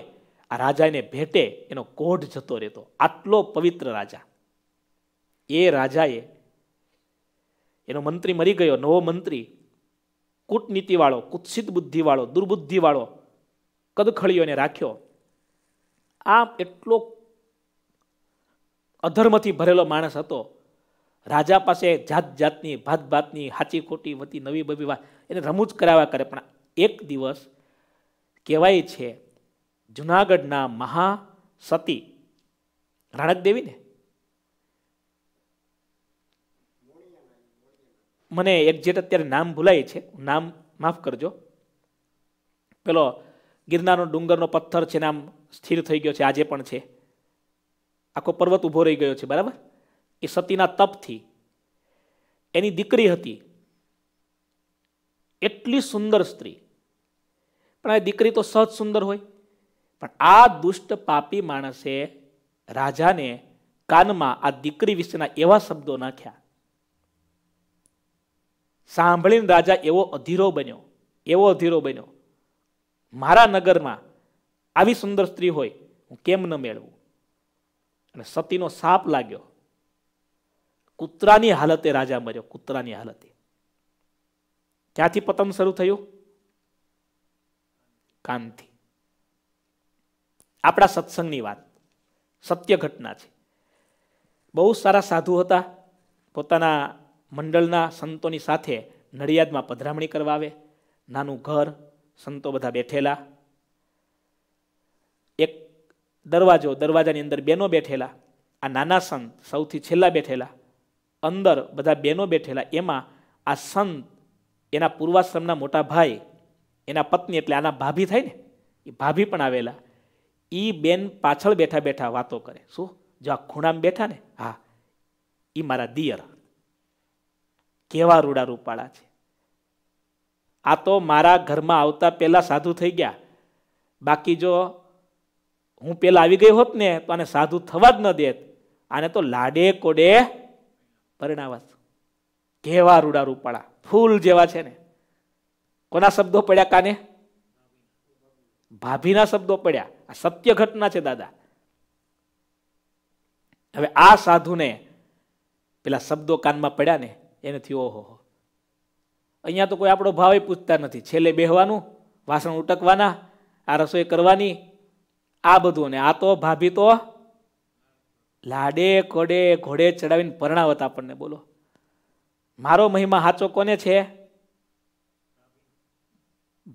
[SPEAKER 1] આ રાજા એને ભેટે એનો કોઢ જતો રહેતો આટલો પવિત્ર રાજા એ રાજાએ એનો મંત્રી મરી ગયો નવો મંત્રી કૂટનીતિવાળો કુત્સિત બુદ્ધિવાળો દુર્બુદ્ધિવાળો કદખળીઓને રાખ્યો આમ એટલો અધર્મથી ભરેલો માણસ હતો રાજા પાસે જાત જાતની ભાત ભાતની હાચી ખોટી વતી નવી બબી વાત એને રમૂજ કરાવ્યા કરે પણ એક દિવસ કહેવાય છે જુનાગઢના મહાસતી સતી રાણક દેવી ને મને એક્ઝેક્ટ અત્યારે નામ ભૂલાય છે નામ માફ કરજો પેલો ગિરનારનો ડુંગરનો પથ્થર છે નામ સ્થિર થઈ ગયો છે આજે પણ છે આખો પર્વત ઊભો રહી ગયો છે બરાબર એ સતીના તપથી એની દીકરી હતી એટલી સુંદર સ્ત્રી પણ આ દીકરી તો સહજ સુંદર હોય પણ આ દુષ્ટ પાપી માણસે રાજાને કાનમાં આ દીકરી વિશેના એવા શબ્દો નાખ્યા સાંભળીને રાજા એવો અધીરો બન્યો એવો અધીરો બન્યો મારા નગરમાં આવી સુંદર સ્ત્રી હોય હું કેમ ન મેળવું અને સતીનો સાપ લાગ્યો કૂતરાની હાલતે રાજા મર્યો કૂતરાની હાલતે ક્યાંથી પતન શરૂ થયું કાનથી આપણા સત્સંગની વાત સત્ય ઘટના છે બહુ સારા સાધુ હતા પોતાના મંડળના સંતોની સાથે નડિયાદમાં પધરામણી કરવા આવે નાનું ઘર સંતો બધા બેઠેલા એક દરવાજો દરવાજાની અંદર બેનો બેઠેલા આ નાના સંત સૌથી છેલ્લા બેઠેલા અંદર બધા બેનો બેઠેલા એમાં આ સંત એના પૂર્વાશ્રમના મોટા ભાઈ એના પત્ની એટલે આના ભાભી થાય ને એ ભાભી પણ આવેલા એ બેન પાછળ બેઠા બેઠા વાતો કરે શું જો આ ખૂણામાં બેઠા ને હા એ મારા દિયર કેવા રૂડા રૂપાળા છે આ તો મારા ઘરમાં આવતા પહેલાં સાધુ થઈ ગયા બાકી જો હું પહેલાં આવી ગઈ હોત ને તો આને સાધુ થવા જ ન દેત આને તો લાડે કોડે પરિણાવત કેવા રૂડા રૂપાળા ફૂલ જેવા છે ને કોના શબ્દો પડ્યા કાને ભાભીના શબ્દો પડ્યા આ સત્ય ઘટના છે દાદા હવે આ સાધુને પેલા શબ્દો કાનમાં પડ્યા ને એનેથી ઓહો અહીંયા તો કોઈ આપણો ભાવે પૂછતા નથી છેલ્લે બેહવાનું વાસણ ઉટકવાના આ રસોઈ કરવાની આ બધું ને આ તો ભાભી તો લાડે કોડે ઘોડે ચડાવીને પરણાવત આપણને બોલો મારો મહિમા સાચો કોને છે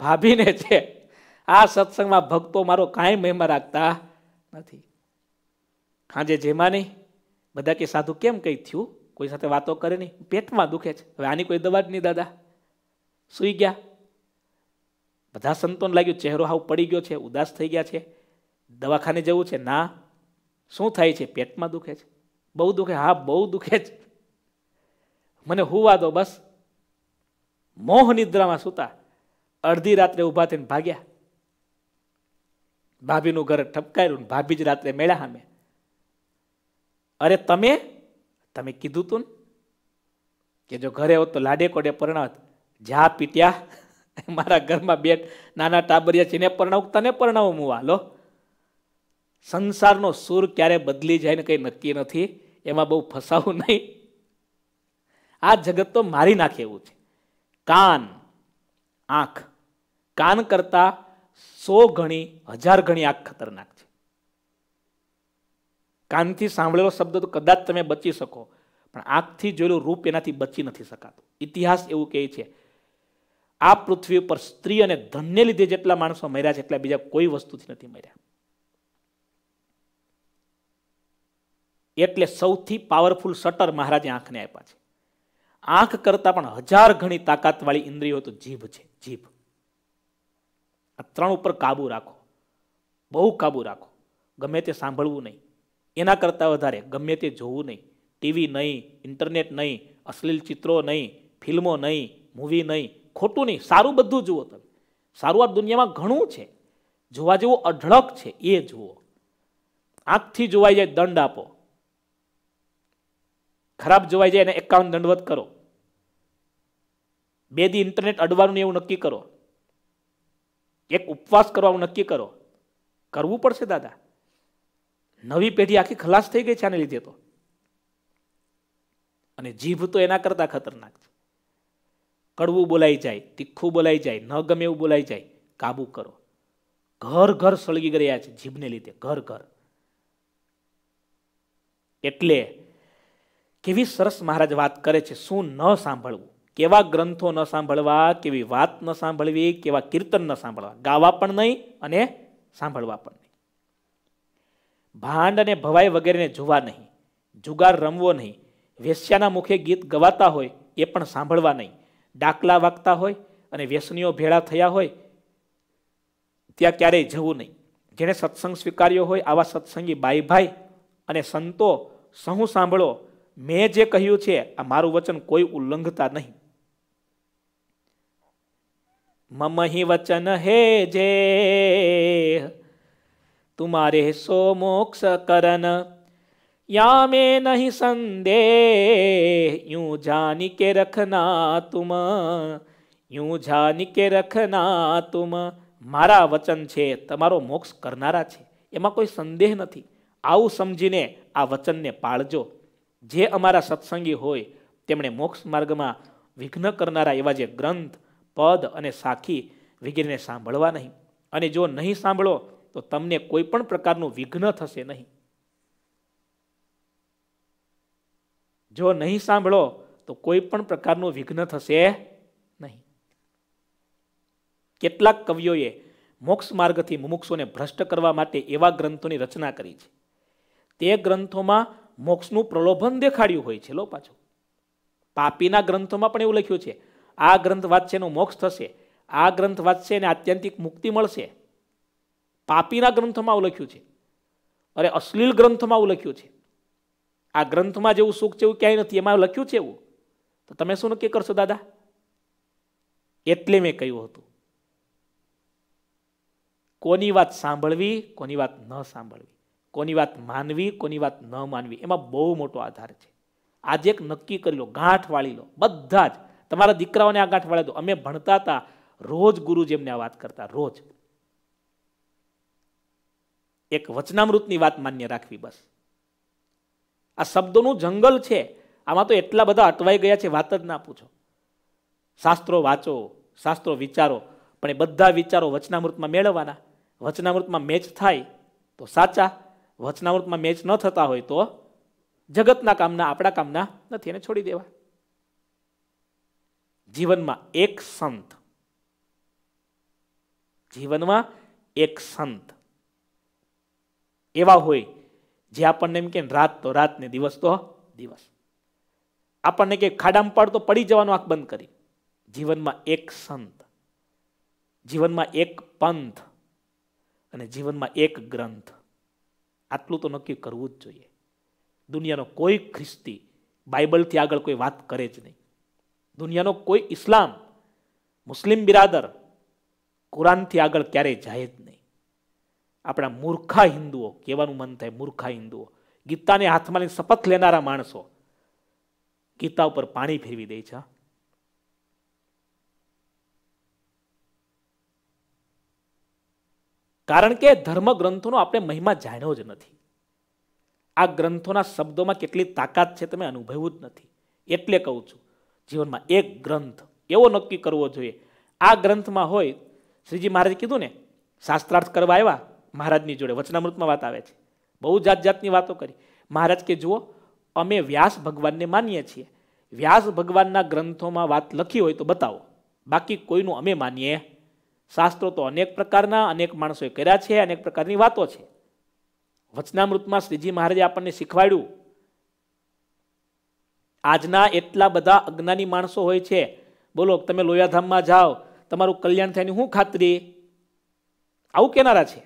[SPEAKER 1] ભાભીને છે આ સત્સંગમાં ભક્તો મારો કાંઈ મહિમા રાખતા નથી હાજે જેમાં નહીં બધા કે સાધુ કેમ કંઈ થયું કોઈ સાથે વાતો કરે નહીં પેટમાં દુખે છે હવે આની કોઈ દવા જ નહીં દાદા સૂઈ ગયા બધા સંતોને લાગ્યું ચહેરો હાવ પડી ગયો છે ઉદાસ થઈ ગયા છે દવાખાને જવું છે ના શું થાય છે પેટમાં દુખે છે બહુ દુખે હા બહુ દુખે છે મને હું વાદો બસ મોહ નિદ્રામાં સૂતા અડધી રાત્રે ઊભા થઈને ભાગ્યા ભાભીનું ઘર ઠપકાયું ભાભી જ રાત્રે મેળ્યા અમે અરે તમે તમે કીધું તું ને કે જો ઘરે હોત તો લાડે કોડે પરણાવત જા પીટ્યા મારા ઘરમાં બે નાના ટાબરિયા છે એને પરણાવું તને પરણાવું હું હાલો સંસારનો સૂર ક્યારે બદલી જાય ને કંઈ નક્કી નથી એમાં બહુ ફસાવું નહીં આ જગત તો મારી નાખે એવું છે કાન આંખ કાન કરતાં સો ગણી હજાર ગણી આંખ ખતરનાક છે કાનથી સાંભળેલો શબ્દ તો કદાચ તમે બચી શકો પણ આંખથી જોયેલું રૂપ એનાથી બચી નથી શકાતું ઇતિહાસ એવું કહે છે આ પૃથ્વી ઉપર સ્ત્રી અને ધનને લીધે જેટલા માણસો મર્યા છે એટલા બીજા કોઈ વસ્તુથી નથી મર્યા એટલે સૌથી પાવરફુલ શટર મહારાજે આંખને આપ્યા છે આંખ કરતાં પણ હજાર ઘણી તાકાતવાળી ઇન્દ્રિયો તો જીભ છે જીભ આ ત્રણ ઉપર કાબુ રાખો બહુ કાબુ રાખો ગમે તે સાંભળવું નહીં એના કરતાં વધારે ગમે તે જોવું નહીં ટીવી નહીં ઇન્ટરનેટ નહીં અશ્લીલ ચિત્રો નહીં ફિલ્મો નહીં મૂવી નહીં ખોટું નહીં સારું બધું જુઓ તમે સારું આ દુનિયામાં ઘણું છે જોવા જેવું અઢળક છે એ જુઓ આંખથી જોવાઈ જાય દંડ આપો ખરાબ જોવાઈ જાય એને એકાવન દંડવત કરો બે દી ઇન્ટરનેટ અડવાનું એવું નક્કી કરો એક ઉપવાસ કરવાનું નક્કી કરો કરવું પડશે દાદા નવી પેઢી આખી ખલાસ થઈ ગઈ છે આને લીધે તો અને જીભ તો એના કરતાં ખતરનાક છે કડવું બોલાઈ જાય તીખું બોલાઈ જાય ન ગમે એવું બોલાઈ જાય કાબુ કરો ઘર ઘર સળગી ગયા છે જીભને લીધે ઘર ઘર એટલે કેવી સરસ મહારાજ વાત કરે છે શું ન સાંભળવું કેવા ગ્રંથો ન સાંભળવા કેવી વાત ન સાંભળવી કેવા કીર્તન ન સાંભળવા ગાવા પણ નહીં અને સાંભળવા પણ નહીં ભાંડ અને ભવાઈ વગેરેને જોવા નહીં જુગાર રમવો નહીં વેશ્યાના મુખે ગીત ગવાતા હોય એ પણ સાંભળવા નહીં ડાકલા વાગતા હોય અને વ્યસનીઓ ભેળા થયા હોય ત્યાં ક્યારેય જવું નહીં જેણે સત્સંગ સ્વીકાર્યો હોય આવા સત્સંગી બાઈ ભાઈ અને સંતો સહુ સાંભળો મેં જે કહ્યું છે આ મારું વચન કોઈ ઉલ્લંઘતા નહીં મમ વચન હે જે તુમારે સો મોક્ષ કરન या में नहीं संदेह यूं जान के रखना तुम यूं જાન કે રખના તુમ મારા વચન છે તમારો મોક્ષ કરનારા છે એમાં કોઈ સંદેહ નથી આવું સમજીને આ વચનને પાળજો જે અમારા સત્સંગી હોય તેમણે મોક્ષ માર્ગમાં વિઘ્ન કરનારા એવા જે ગ્રંથ પદ અને સાખી વગેરેને સાંભળવા નહીં અને જો નહીં સાંભળો તો તમને કોઈ પણ પ્રકારનું વિઘ્ન થશે નહીં જો નહીં સાંભળો તો કોઈ પણ પ્રકારનું વિઘ્ન થશે નહીં કેટલાક કવિઓએ મોક્ષ માર્ગથી મુમુક્ષોને ભ્રષ્ટ કરવા માટે એવા ગ્રંથોની રચના કરી છે તે ગ્રંથોમાં મોક્ષનું પ્રલોભન દેખાડ્યું હોય છે લો પાછું પાપીના ગ્રંથોમાં પણ એવું લખ્યું છે આ ગ્રંથ વાંચશે મોક્ષ થશે આ ગ્રંથ વાંચશે એને આત્યંતિક મુક્તિ મળશે પાપીના ગ્રંથોમાં આવું લખ્યું છે અરે અશ્લીલ ગ્રંથોમાં આવું લખ્યું છે આ ગ્રંથમાં જેવું સુખ છે એવું ક્યાંય નથી એમાં લખ્યું છે એવું તો તમે શું નક્કી કરશો દાદા એટલે મેં કહ્યું હતું કોની વાત સાંભળવી કોની વાત ન સાંભળવી કોની વાત માનવી કોની વાત ન માનવી એમાં બહુ મોટો આધાર છે આજે એક નક્કી કરી લો ગાંઠ વાળી લો બધા જ તમારા દીકરાઓને આ ગાંઠ વાળી દો અમે ભણતા હતા રોજ ગુરુજી એમને આ વાત કરતા રોજ એક વચનામૃતની વાત માન્ય રાખવી બસ આ શબ્દોનું જંગલ છે આમાં તો એટલા બધા અટવાઈ ગયા છે વાત જ ના પૂછો શાસ્ત્રો વાંચો શાસ્ત્રો વિચારો પણ એ બધા વિચારો વચનામૃતમાં મેળવવાના વચનામૃતમાં મેચ થાય તો સાચા વચનામૃતમાં મેચ ન થતા હોય તો જગતના કામના આપણા કામના નથી એને છોડી દેવા જીવનમાં એક સંત જીવનમાં એક સંત એવા હોય જે આપણને એમ કે રાત તો રાત ને દિવસ તો દિવસ આપણને કે ખાડામાં પાડ તો પડી જવાનું આંખ બંધ કરી જીવનમાં એક સંત જીવનમાં એક પંથ અને જીવનમાં એક ગ્રંથ આટલું તો નક્કી કરવું જ જોઈએ દુનિયાનો કોઈ ખ્રિસ્તી બાઇબલથી આગળ કોઈ વાત કરે જ નહીં દુનિયાનો કોઈ ઇસ્લામ મુસ્લિમ બિરાદર કુરાનથી આગળ ક્યારેય જાય જ નહીં આપણા મૂર્ખા હિન્દુઓ કહેવાનું મન થાય મૂર્ખા હિન્દુઓ ગીતાને હાથમાં લઈને શપથ લેનારા માણસો ગીતા ઉપર પાણી ફેરવી દે છે કારણ કે ધર્મ ગ્રંથોનો આપણે મહિમા જાણ્યો જ નથી આ ગ્રંથોના શબ્દોમાં કેટલી તાકાત છે તમે અનુભવ્યું જ નથી એટલે કહું છું જીવનમાં એક ગ્રંથ એવો નક્કી કરવો જોઈએ આ ગ્રંથમાં હોય શ્રીજી મહારાજે કીધું ને શાસ્ત્રાર્થ કરવા આવ્યા મહારાજની જોડે વચનામૃતમાં વાત આવે છે બહુ જાત જાતની વાતો કરી મહારાજ કે જુઓ અમે વ્યાસ ભગવાનને માનીએ છીએ વ્યાસ ભગવાનના ગ્રંથોમાં વાત લખી હોય તો બતાવો બાકી કોઈનું અમે માનીએ શાસ્ત્રો તો અનેક પ્રકારના અનેક માણસોએ કર્યા છે અનેક પ્રકારની વાતો છે વચનામૃતમાં શ્રીજી મહારાજે આપણને શીખવાડ્યું આજના એટલા બધા અજ્ઞાની માણસો હોય છે બોલો તમે લોયાધામમાં જાઓ તમારું કલ્યાણ થાય એની શું ખાતરી આવું કેનારા છે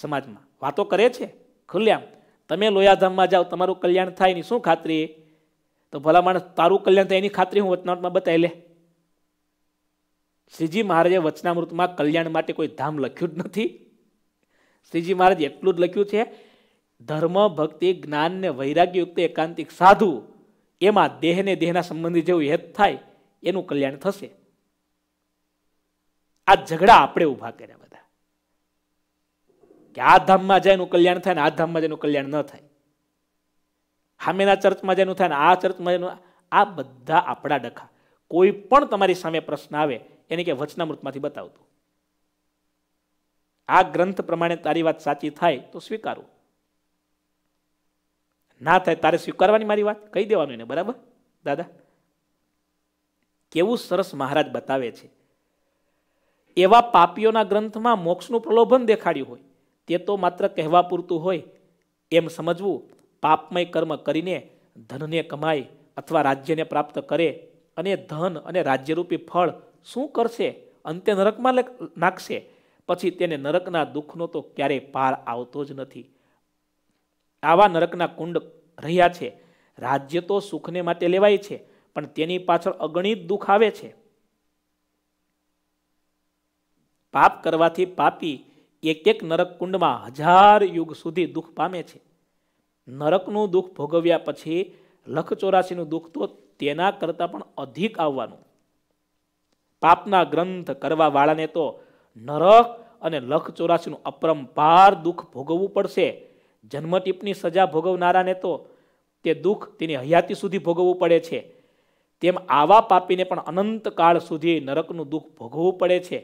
[SPEAKER 1] સમાજમાં વાતો કરે છે ખુલ્લેઆમ તમે લોયાધામમાં જાઓ તમારું કલ્યાણ થાય એની શું ખાતરી તો ભલા માણસ તારું કલ્યાણ થાય એની ખાતરી હું વચનામૃતમાં બતાવી લે શ્રીજી મહારાજે વચનામૃતમાં કલ્યાણ માટે કોઈ ધામ લખ્યું જ નથી શ્રીજી મહારાજ એટલું જ લખ્યું છે ધર્મ ભક્તિ જ્ઞાન ને વૈરાગ્યયુક્ત એકાંતિક સાધુ એમાં દેહને દેહના સંબંધી જેવું હેત થાય એનું કલ્યાણ થશે આ ઝઘડા આપણે ઊભા કર્યા કે આ ધામમાં જાય એનું કલ્યાણ થાય ને આ ધામમાં જેનું કલ્યાણ ન થાય હામેના ચર્ચમાં જેનું થાય ને આ ચર્ચમાં જેનું આ બધા આપણા ડખા કોઈ પણ તમારી સામે પ્રશ્ન આવે એને કે વચનામૃતમાંથી બતાવતું આ ગ્રંથ પ્રમાણે તારી વાત સાચી થાય તો સ્વીકારો ના થાય તારે સ્વીકારવાની મારી વાત કહી દેવાનું એને બરાબર દાદા કેવું સરસ મહારાજ બતાવે છે એવા પાપીઓના ગ્રંથમાં મોક્ષનું પ્રલોભન દેખાડ્યું હોય તે તો માત્ર કહેવા પૂરતું હોય એમ સમજવું પાપમય કર્મ કરીને ધનને કમાય અથવા રાજ્યને પ્રાપ્ત કરે અને ધન અને રાજ્યરૂપી ફળ શું કરશે અંતે નરકમાં નાખશે પછી તેને નરકના દુઃખનો તો ક્યારેય પાર આવતો જ નથી આવા નરકના કુંડ રહ્યા છે રાજ્ય તો સુખને માટે લેવાય છે પણ તેની પાછળ અગણિત દુઃખ આવે છે પાપ કરવાથી પાપી એક એક નરક કુંડમાં હજાર યુગ સુધી દુઃખ પામે છે નરકનું દુઃખ ભોગવ્યા પછી લખ ચોરાશીનું દુઃખ તો તેના કરતાં પણ અધિક આવવાનું પાપના ગ્રંથ કરવા વાળાને તો નરક અને લખ ચોરાશીનું અપરંપાર દુઃખ ભોગવવું પડશે જન્મ સજા ભોગવનારાને તો તે દુઃખ તેની હયાતી સુધી ભોગવવું પડે છે તેમ આવા પાપીને પણ અનંતકાળ સુધી નરકનું દુઃખ ભોગવવું પડે છે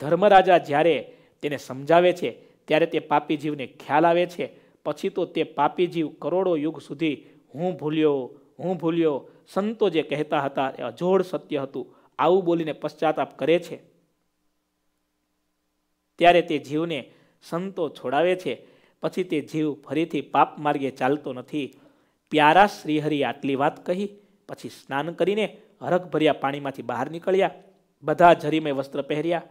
[SPEAKER 1] ધર્મરાજા જ્યારે તેને સમજાવે છે ત્યારે તે પાપી જીવને ખ્યાલ આવે છે પછી તો તે પાપી જીવ કરોડો યુગ સુધી હું ભૂલ્યો હું ભૂલ્યો સંતો જે કહેતા હતા એ અજોડ સત્ય હતું આવું બોલીને પશ્ચાતાપ કરે છે ત્યારે તે જીવને સંતો છોડાવે છે પછી તે જીવ ફરીથી પાપ માર્ગે ચાલતો નથી પ્યારા શ્રીહરિ આટલી વાત કહી પછી સ્નાન કરીને હરખભર્યા પાણીમાંથી બહાર નીકળ્યા બધા જરીમે વસ્ત્ર પહેર્યા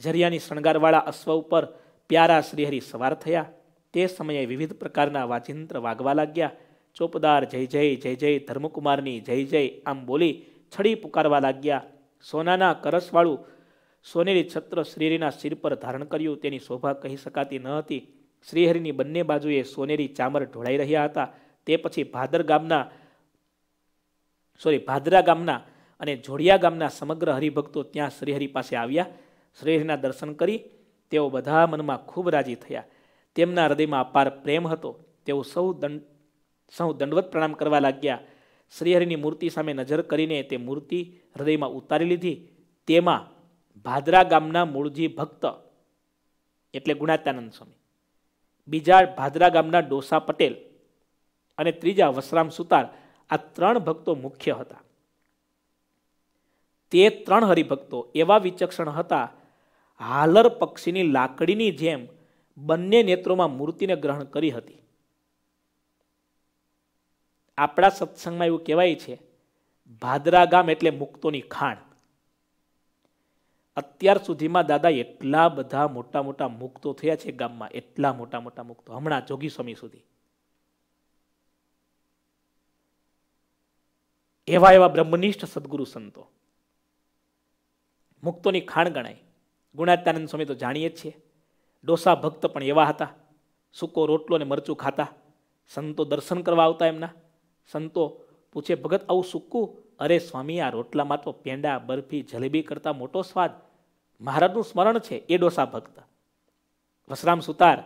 [SPEAKER 1] ઝરિયાની શણગારવાળા અશ્વ ઉપર પ્યારા શ્રીહરિ સવાર થયા તે સમયે વિવિધ પ્રકારના વાજિંત્ર વાગવા લાગ્યા ચોપદાર જય જય જય જય ધર્મકુમારની જય જય આમ બોલી છડી પુકારવા લાગ્યા સોનાના કરસવાળું સોનેરી છત્ર શ્રીહરિના શિર પર ધારણ કર્યું તેની શોભા કહી શકાતી ન હતી શ્રીહરિની બંને બાજુએ સોનેરી ચામર ઢોળાઈ રહ્યા હતા તે પછી ભાદર ગામના સોરી ભાદરા ગામના અને જોડિયા ગામના સમગ્ર હરિભક્તો ત્યાં શ્રીહરિ પાસે આવ્યા શ્રીહરિના દર્શન કરી તેઓ બધા મનમાં ખૂબ રાજી થયા તેમના હૃદયમાં અપાર પ્રેમ હતો તેઓ સૌ દંડ સૌ દંડવત પ્રણામ કરવા લાગ્યા શ્રીહરિની મૂર્તિ સામે નજર કરીને તે મૂર્તિ હૃદયમાં ઉતારી લીધી તેમાં ભાદરા ગામના મૂળજી ભક્ત એટલે ગુણાત્યાનંદ સ્વામી બીજા ભાદરા ગામના ડોસા પટેલ અને ત્રીજા વસરામ સુતાર આ ત્રણ ભક્તો મુખ્ય હતા તે ત્રણ હરિભક્તો એવા વિચક્ષણ હતા હાલર પક્ષીની લાકડીની જેમ બંને નેત્રોમાં મૂર્તિને ગ્રહણ કરી હતી આપણા સત્સંગમાં એવું કહેવાય છે ભાદરા ગામ એટલે મુક્તોની ખાણ અત્યાર સુધીમાં દાદા એટલા બધા મોટા મોટા મુક્તો થયા છે ગામમાં એટલા મોટા મોટા મુક્તો હમણાં જોગી સ્વામી સુધી એવા એવા બ્રહ્મનિષ્ઠ સદગુરુ સંતો મુક્તોની ખાણ ગણાય ગુણાત્યાનંદ સ્વામી તો જાણીએ જ છીએ ડોસા ભક્ત પણ એવા હતા સૂકો રોટલો ને મરચું ખાતા સંતો દર્શન કરવા આવતા એમના સંતો પૂછે ભગત આવું સૂકું અરે સ્વામી આ રોટલામાં તો પેંડા બરફી જલેબી કરતાં મોટો સ્વાદ મહારાજનું સ્મરણ છે એ ડોસા ભક્ત વસરામ સુતાર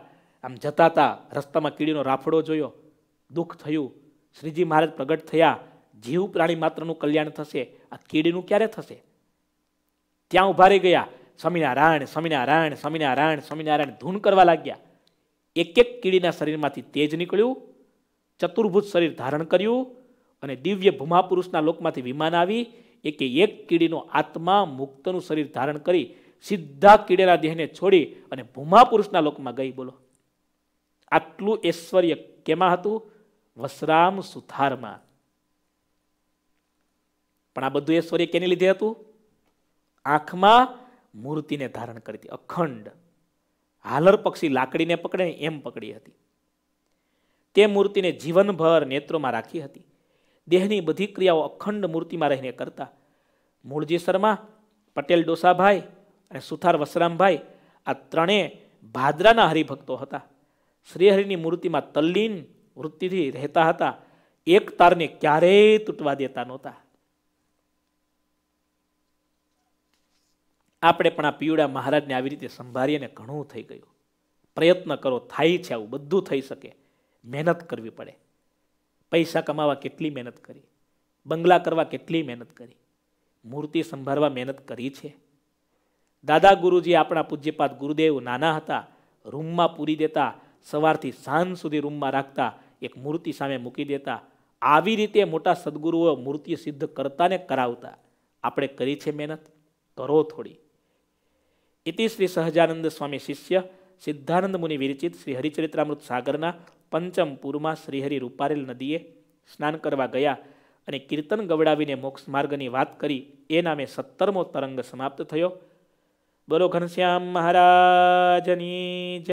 [SPEAKER 1] આમ જતા હતા રસ્તામાં કીડીનો રાફડો જોયો દુઃખ થયું શ્રીજી મહારાજ પ્રગટ થયા જીવ પ્રાણી માત્રનું કલ્યાણ થશે આ કીડીનું ક્યારે થશે ત્યાં ઉભા રહી ગયા સ્વામિનારાયણ સ્વામિનારાયણ સ્વામિનારાયણ સ્વામિનારાયણ ધૂન કરવા લાગ્યા એક એક કીડીના શરીરમાંથી તેજ નીકળ્યું ચતુર્ભુજ શરીર ધારણ કર્યું અને દિવ્ય ભૂમાપુરુષના લોકમાંથી વિમાન આવી એકે એક કીડીનો આત્મા મુક્તનું શરીર ધારણ કરી સીધા કીડીના દેહને છોડી અને ભૂમા પુરુષના લોકમાં ગઈ બોલો આટલું ઐશ્વર્ય કેમાં હતું વસરામ સુથારમાં પણ આ બધું ઐશ્વર્ય કેને લીધે હતું આંખમાં મૂર્તિને ધારણ કરી અખંડ હાલર પક્ષી લાકડીને પકડે એમ પકડી હતી તે મૂર્તિને જીવનભર નેત્રોમાં રાખી હતી દેહની બધી ક્રિયાઓ અખંડ મૂર્તિમાં રહીને કરતા મૂળજી શર્મા પટેલ ડોસાભાઈ અને સુથાર વસરામભાઈ આ ત્રણેય ભાદરાના હરિભક્તો હતા શ્રીહરિની મૂર્તિમાં તલ્લીન વૃત્તિથી રહેતા હતા એક તારને ક્યારેય તૂટવા દેતા નહોતા આપણે પણ આ પીવડા મહારાજને આવી રીતે સંભાળીને ઘણું થઈ ગયું પ્રયત્ન કરો થાય છે આવું બધું થઈ શકે મહેનત કરવી પડે પૈસા કમાવા કેટલી મહેનત કરી બંગલા કરવા કેટલી મહેનત કરી મૂર્તિ સંભાળવા મહેનત કરી છે દાદા ગુરુજી આપણા પૂજ્યપાત ગુરુદેવ નાના હતા રૂમમાં પૂરી દેતા સવારથી સાંજ સુધી રૂમમાં રાખતા એક મૂર્તિ સામે મૂકી દેતા આવી રીતે મોટા સદગુરુઓ મૂર્તિ સિદ્ધ કરતાને કરાવતા આપણે કરી છે મહેનત કરો થોડી ઇતિ શ્રી સહજાનંદ સ્વામી શિષ્ય સિદ્ધાનંદ મુનિ વિરચિત શ્રી હરિચરિત્રામૃત સાગરના પંચમ પૂરમાં શ્રીહરિ રૂપારેલ નદીએ સ્નાન કરવા ગયા અને કીર્તન ગવડાવીને મોક્ષ માર્ગની વાત કરી એ નામે સત્તરમો તરંગ સમાપ્ત થયો બોલો ઘનશ્યામ મહારાજની